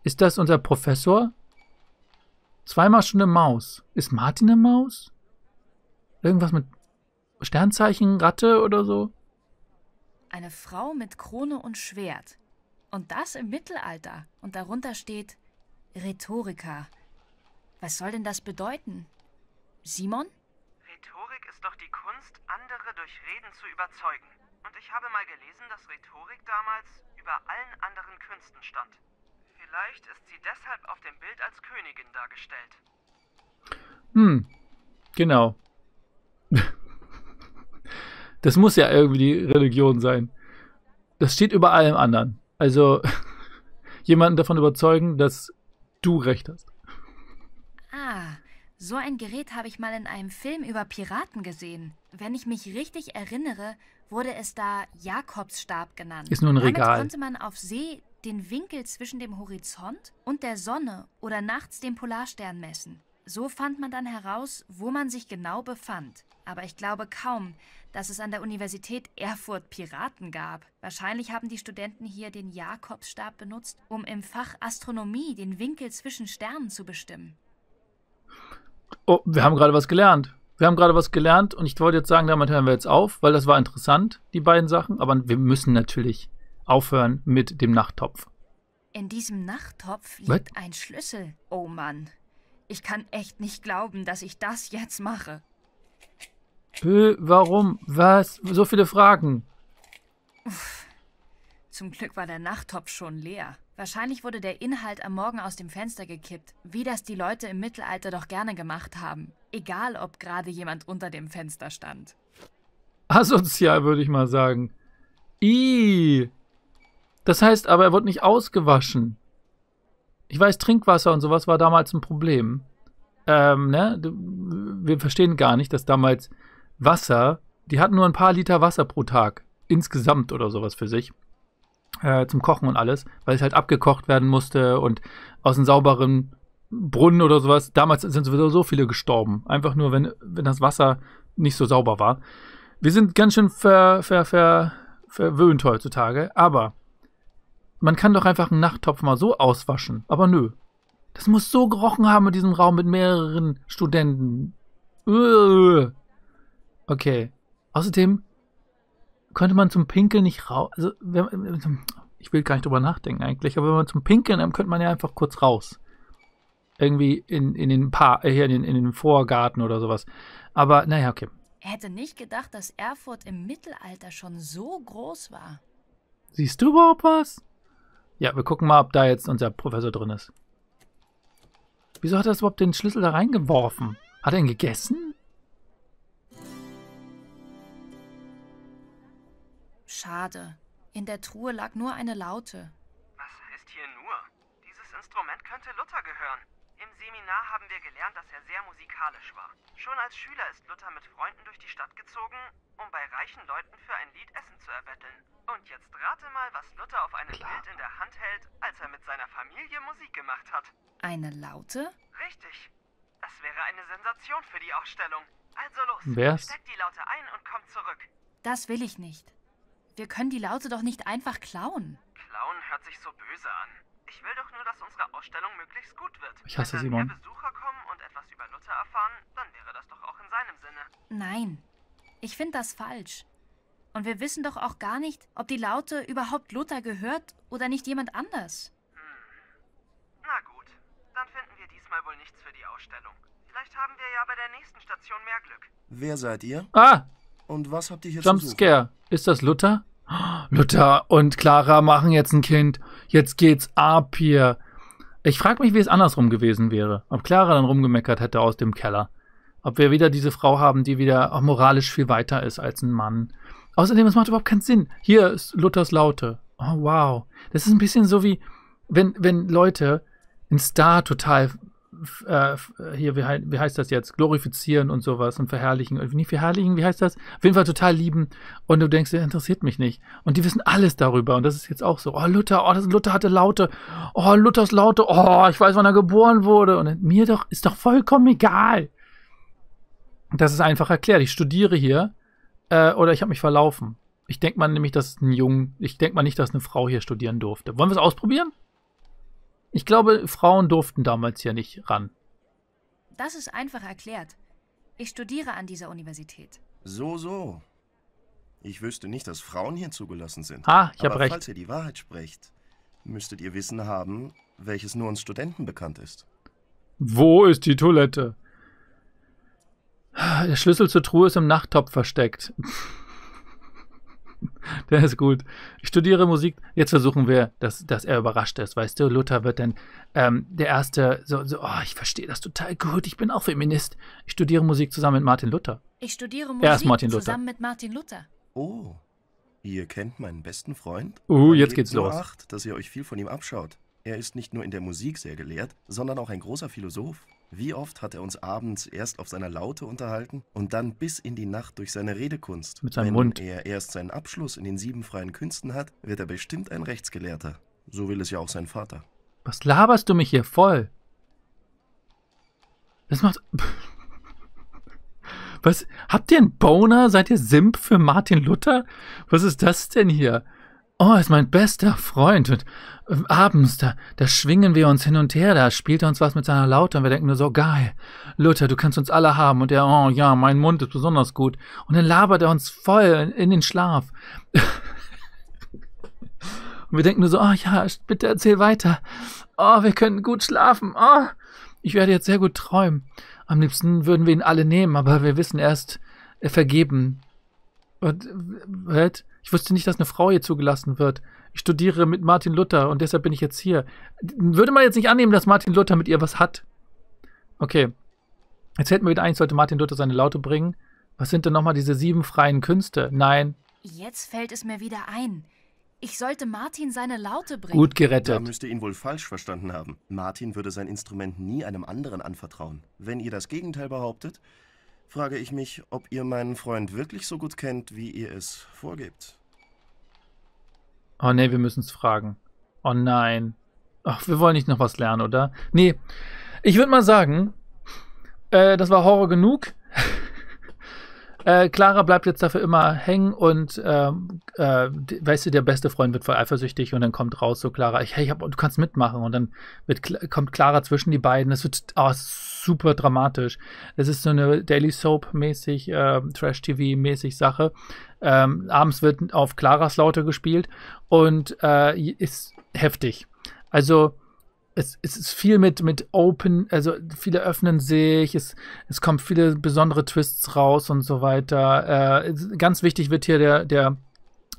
S1: Ist das unser Professor? Zweimal schon eine Maus. Ist Martin eine Maus? Irgendwas mit Sternzeichen, Ratte oder so?
S3: Eine Frau mit Krone und Schwert. Und das im Mittelalter. Und darunter steht Rhetoriker. Was soll denn das bedeuten? Simon?
S2: Rhetorik ist doch die Kunst, andere durch Reden zu überzeugen. Und ich habe mal gelesen, dass Rhetorik damals über allen anderen Künsten stand. Vielleicht ist sie deshalb auf dem Bild als Königin dargestellt.
S1: Hm, genau. Das muss ja irgendwie die Religion sein. Das steht über allem anderen. Also jemanden davon überzeugen, dass du recht hast.
S3: Ah, so ein Gerät habe ich mal in einem Film über Piraten gesehen. Wenn ich mich richtig erinnere, wurde es da Jakobsstab genannt. Ist nur ein Regal. Damit konnte man auf See den Winkel zwischen dem Horizont und der Sonne oder nachts den Polarstern messen. So fand man dann heraus, wo man sich genau befand. Aber ich glaube kaum, dass es an der Universität Erfurt Piraten gab. Wahrscheinlich haben die Studenten hier den Jakobsstab benutzt, um im Fach Astronomie den Winkel zwischen Sternen zu bestimmen.
S1: Oh, wir haben gerade was gelernt. Wir haben gerade was gelernt und ich wollte jetzt sagen, damit hören wir jetzt auf, weil das war interessant, die beiden Sachen. Aber wir müssen natürlich aufhören mit dem Nachttopf.
S3: In diesem Nachttopf liegt Was? ein Schlüssel. Oh Mann. Ich kann echt nicht glauben, dass ich das jetzt mache.
S1: Äh, warum? Was? So viele Fragen.
S3: Uff. Zum Glück war der Nachttopf schon leer. Wahrscheinlich wurde der Inhalt am Morgen aus dem Fenster gekippt, wie das die Leute im Mittelalter doch gerne gemacht haben. Egal, ob gerade jemand unter dem Fenster stand.
S1: Asozial, würde ich mal sagen. Ihhh. Das heißt aber, er wird nicht ausgewaschen. Ich weiß, Trinkwasser und sowas war damals ein Problem. Ähm, ne? Wir verstehen gar nicht, dass damals Wasser, die hatten nur ein paar Liter Wasser pro Tag, insgesamt oder sowas für sich, äh, zum Kochen und alles, weil es halt abgekocht werden musste und aus einem sauberen Brunnen oder sowas. Damals sind sowieso so viele gestorben, einfach nur, wenn, wenn das Wasser nicht so sauber war. Wir sind ganz schön ver, ver, ver, verwöhnt heutzutage, aber man kann doch einfach einen Nachttopf mal so auswaschen. Aber nö. Das muss so gerochen haben in diesem Raum mit mehreren Studenten. Üh. Okay. Außerdem könnte man zum Pinkeln nicht raus. Also, ich will gar nicht drüber nachdenken eigentlich, aber wenn man zum Pinkeln, dann könnte man ja einfach kurz raus. Irgendwie in, in den Paar, äh, in, den, in den Vorgarten oder sowas. Aber naja, okay.
S3: Er hätte nicht gedacht, dass Erfurt im Mittelalter schon so groß war.
S1: Siehst du überhaupt was? Ja, wir gucken mal, ob da jetzt unser Professor drin ist. Wieso hat er überhaupt den Schlüssel da reingeworfen? Hat er ihn gegessen?
S3: Schade. In der Truhe lag nur eine Laute.
S2: Was heißt hier nur? Dieses Instrument könnte Luther gehören. Seminar haben wir gelernt, dass er sehr musikalisch war. Schon als Schüler ist Luther mit Freunden durch die Stadt gezogen, um bei reichen Leuten für ein Lied Essen zu erbetteln. Und jetzt rate mal, was Luther auf einem Klar. Bild in der Hand hält, als er mit seiner Familie Musik gemacht hat.
S3: Eine Laute? Richtig.
S2: Das wäre eine Sensation für die Ausstellung.
S3: Also los, Wer's? steck die Laute ein und komm zurück. Das will ich nicht. Wir können die Laute doch nicht einfach klauen.
S2: Klauen hört sich so böse an. Ich will doch nur, dass unsere Ausstellung möglichst gut wird. Ich hasse Simon.
S3: Wenn Besucher kommen und etwas über Luther erfahren, dann wäre das doch auch in seinem Sinne. Nein, ich finde das falsch. Und wir wissen doch auch gar nicht, ob die Laute überhaupt Luther gehört oder nicht jemand anders. Hm. Na
S2: gut, dann finden wir diesmal wohl nichts für die Ausstellung.
S4: Vielleicht haben wir ja bei der nächsten Station mehr Glück. Wer seid ihr? Ah! Und was habt ihr hier Jumpscare.
S1: zu suchen? Ist das Luther? Luther und Clara machen jetzt ein Kind jetzt geht's ab hier. Ich frage mich, wie es andersrum gewesen wäre. Ob Clara dann rumgemeckert hätte aus dem Keller. Ob wir wieder diese Frau haben, die wieder auch moralisch viel weiter ist als ein Mann. Außerdem, es macht überhaupt keinen Sinn. Hier ist Luthers Laute. Oh, wow. Das ist ein bisschen so wie, wenn, wenn Leute einen Star total äh, äh, hier, wie, wie, heißt das jetzt, glorifizieren und sowas und verherrlichen. Äh, nicht verherrlichen, wie heißt das? Auf jeden Fall total lieben. Und du denkst, der interessiert mich nicht. Und die wissen alles darüber. Und das ist jetzt auch so. Oh, Luther, oh, das, Luther hatte Laute. Oh, Luthers Laute. Oh, ich weiß, wann er geboren wurde. Und mir doch, ist doch vollkommen egal. Das ist einfach erklärt. Ich studiere hier äh, oder ich habe mich verlaufen. Ich denke mal nämlich, dass ein Jung, ich denke mal nicht, dass eine Frau hier studieren durfte. Wollen wir es ausprobieren? Ich glaube,
S4: Frauen durften damals ja nicht ran.
S3: Das ist einfach erklärt. Ich studiere an dieser Universität.
S4: So, so. Ich wüsste nicht, dass Frauen hier zugelassen sind. Ah, ich habe recht. falls ihr die Wahrheit sprecht, müsstet ihr Wissen haben, welches nur uns Studenten bekannt ist.
S1: Wo ist die Toilette? Der Schlüssel zur Truhe ist im Nachttopf versteckt. Der ist gut. Ich studiere Musik. Jetzt versuchen wir, dass, dass er überrascht ist. Weißt du, Luther wird dann ähm, der Erste, so, so oh, ich verstehe das total gut. Ich bin auch Feminist. Ich studiere Musik zusammen mit Martin Luther. Ich studiere Musik zusammen
S3: mit Martin Luther. Oh,
S4: ihr kennt meinen besten Freund? Uh, jetzt geht's los. Acht, dass ihr euch viel von ihm abschaut. Er ist nicht nur in der Musik sehr gelehrt, sondern auch ein großer Philosoph. Wie oft hat er uns abends erst auf seiner Laute unterhalten und dann bis in die Nacht durch seine Redekunst. Mit seinem Wenn Mund. Wenn er erst seinen Abschluss in den sieben freien Künsten hat, wird er bestimmt ein Rechtsgelehrter. So will es ja auch sein Vater.
S1: Was laberst du mich hier voll? Das macht... Was? Habt ihr einen Boner? Seid ihr Simp für Martin Luther? Was ist das denn hier? Oh, ist mein bester Freund. Und ähm, abends, da, da schwingen wir uns hin und her, da spielt er uns was mit seiner Laute und wir denken nur so, geil. Luther, du kannst uns alle haben. Und er, oh ja, mein Mund ist besonders gut. Und dann labert er uns voll in den Schlaf. Und wir denken nur so, oh ja, bitte erzähl weiter. Oh, wir können gut schlafen. Oh, ich werde jetzt sehr gut träumen. Am liebsten würden wir ihn alle nehmen, aber wir wissen erst er vergeben. Und, was? Ich wusste nicht, dass eine Frau hier zugelassen wird. Ich studiere mit Martin Luther und deshalb bin ich jetzt hier. Würde man jetzt nicht annehmen, dass Martin Luther mit ihr was hat? Okay. Jetzt hätten wir wieder ein, sollte Martin Luther seine Laute bringen. Was sind denn nochmal diese sieben freien Künste? Nein.
S3: Jetzt fällt es mir wieder ein. Ich sollte Martin seine Laute bringen. Gut gerettet.
S4: Da müsste ihn wohl falsch verstanden haben. Martin würde sein Instrument nie einem anderen anvertrauen. Wenn ihr das Gegenteil behauptet, frage ich mich, ob ihr meinen Freund wirklich so gut kennt, wie ihr es vorgebt.
S1: Oh nee, wir müssen es fragen. Oh nein. Ach, wir wollen nicht noch was lernen, oder? Nee, ich würde mal sagen, äh, das war Horror genug. äh, Clara bleibt jetzt dafür immer hängen und ähm, äh, weißt du, der beste Freund wird voll eifersüchtig und dann kommt raus so Clara, ich, hey, ich hab, du kannst mitmachen und dann wird, kommt Clara zwischen die beiden. Es wird oh, super dramatisch. Es ist so eine Daily Soap-mäßig, äh, Trash-TV-mäßig Sache. Ähm, abends wird auf Claras Laute gespielt und äh, ist heftig. Also es, es, ist viel mit, mit Open, also viele öffnen sich, es, es kommen viele besondere Twists raus und so weiter. Äh, ganz wichtig wird hier der, der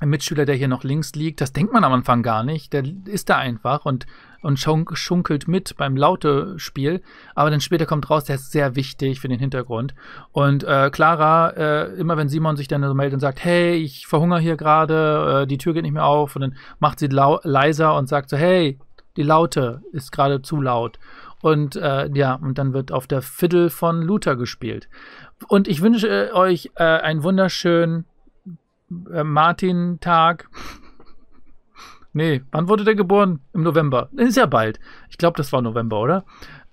S1: Mitschüler, der hier noch links liegt, das denkt man am Anfang gar nicht. Der ist da einfach und, und schunkelt mit beim Laute-Spiel. Aber dann später kommt raus, der ist sehr wichtig für den Hintergrund. Und äh, Clara, äh, immer wenn Simon sich dann so meldet und sagt, hey, ich verhungere hier gerade, äh, die Tür geht nicht mehr auf. Und dann macht sie leiser und sagt so, hey, die Laute ist gerade zu laut. Und äh, ja, und dann wird auf der Fiddle von Luther gespielt. Und ich wünsche äh, euch äh, einen wunderschönen äh, Martin-Tag. nee, wann wurde der geboren? Im November. Ist ja bald. Ich glaube, das war November, oder?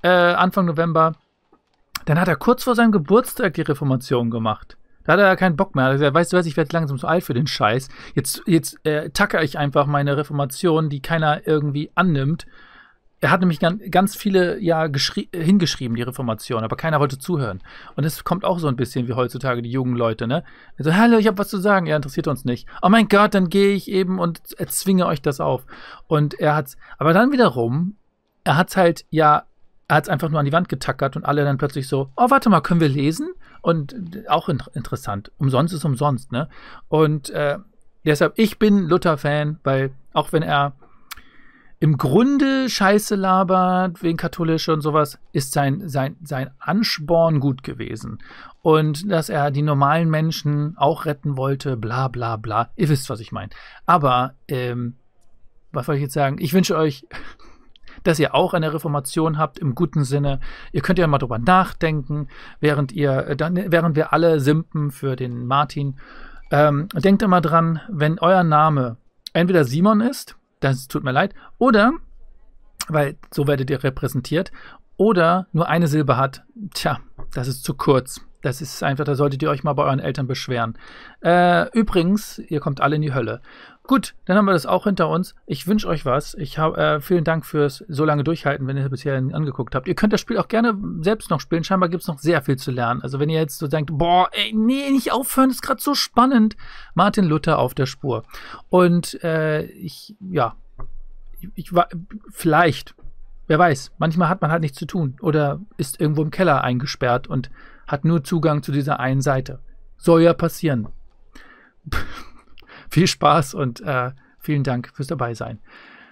S1: Äh, Anfang November. Dann hat er kurz vor seinem Geburtstag die Reformation gemacht. Da hat er keinen Bock mehr. Er hat gesagt, weißt du was, ich werde langsam zu alt für den Scheiß. Jetzt, jetzt äh, tacker ich einfach meine Reformation, die keiner irgendwie annimmt, er hat nämlich ganz viele ja hingeschrieben, die Reformation, aber keiner wollte zuhören. Und es kommt auch so ein bisschen wie heutzutage die jungen Leute, ne? Also, hallo, ich habe was zu sagen, ja, interessiert uns nicht. Oh mein Gott, dann gehe ich eben und erzwinge euch das auf. Und er hat's, aber dann wiederum, er hat's halt ja, er hat's einfach nur an die Wand getackert und alle dann plötzlich so, oh, warte mal, können wir lesen? Und auch in interessant. Umsonst ist umsonst, ne? Und äh, deshalb, ich bin Luther-Fan, weil auch wenn er im Grunde Scheiße labert wegen katholische und sowas, ist sein, sein, sein Ansporn gut gewesen. Und dass er die normalen Menschen auch retten wollte, bla bla bla. Ihr wisst, was ich meine. Aber, ähm, was soll ich jetzt sagen? Ich wünsche euch, dass ihr auch eine Reformation habt im guten Sinne. Ihr könnt ja mal drüber nachdenken, während ihr, äh, dann, während wir alle simpen für den Martin. Ähm, denkt immer dran, wenn euer Name entweder Simon ist das tut mir leid. Oder, weil so werdet ihr repräsentiert, oder nur eine Silbe hat, tja, das ist zu kurz. Das ist einfach, da solltet ihr euch mal bei euren Eltern beschweren. Äh, übrigens, ihr kommt alle in die Hölle. Gut, dann haben wir das auch hinter uns. Ich wünsche euch was. Ich hab, äh, vielen Dank fürs so lange durchhalten, wenn ihr bisher angeguckt habt. Ihr könnt das Spiel auch gerne selbst noch spielen. Scheinbar gibt es noch sehr viel zu lernen. Also wenn ihr jetzt so denkt, boah, ey, nee, nicht aufhören, ist gerade so spannend. Martin Luther auf der Spur. Und äh, ich, ja, ich war vielleicht, wer weiß, manchmal hat man halt nichts zu tun oder ist irgendwo im Keller eingesperrt und hat nur Zugang zu dieser einen Seite. Soll ja passieren viel Spaß und äh, vielen Dank fürs dabei sein.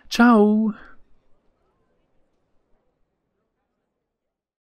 S1: Ciao!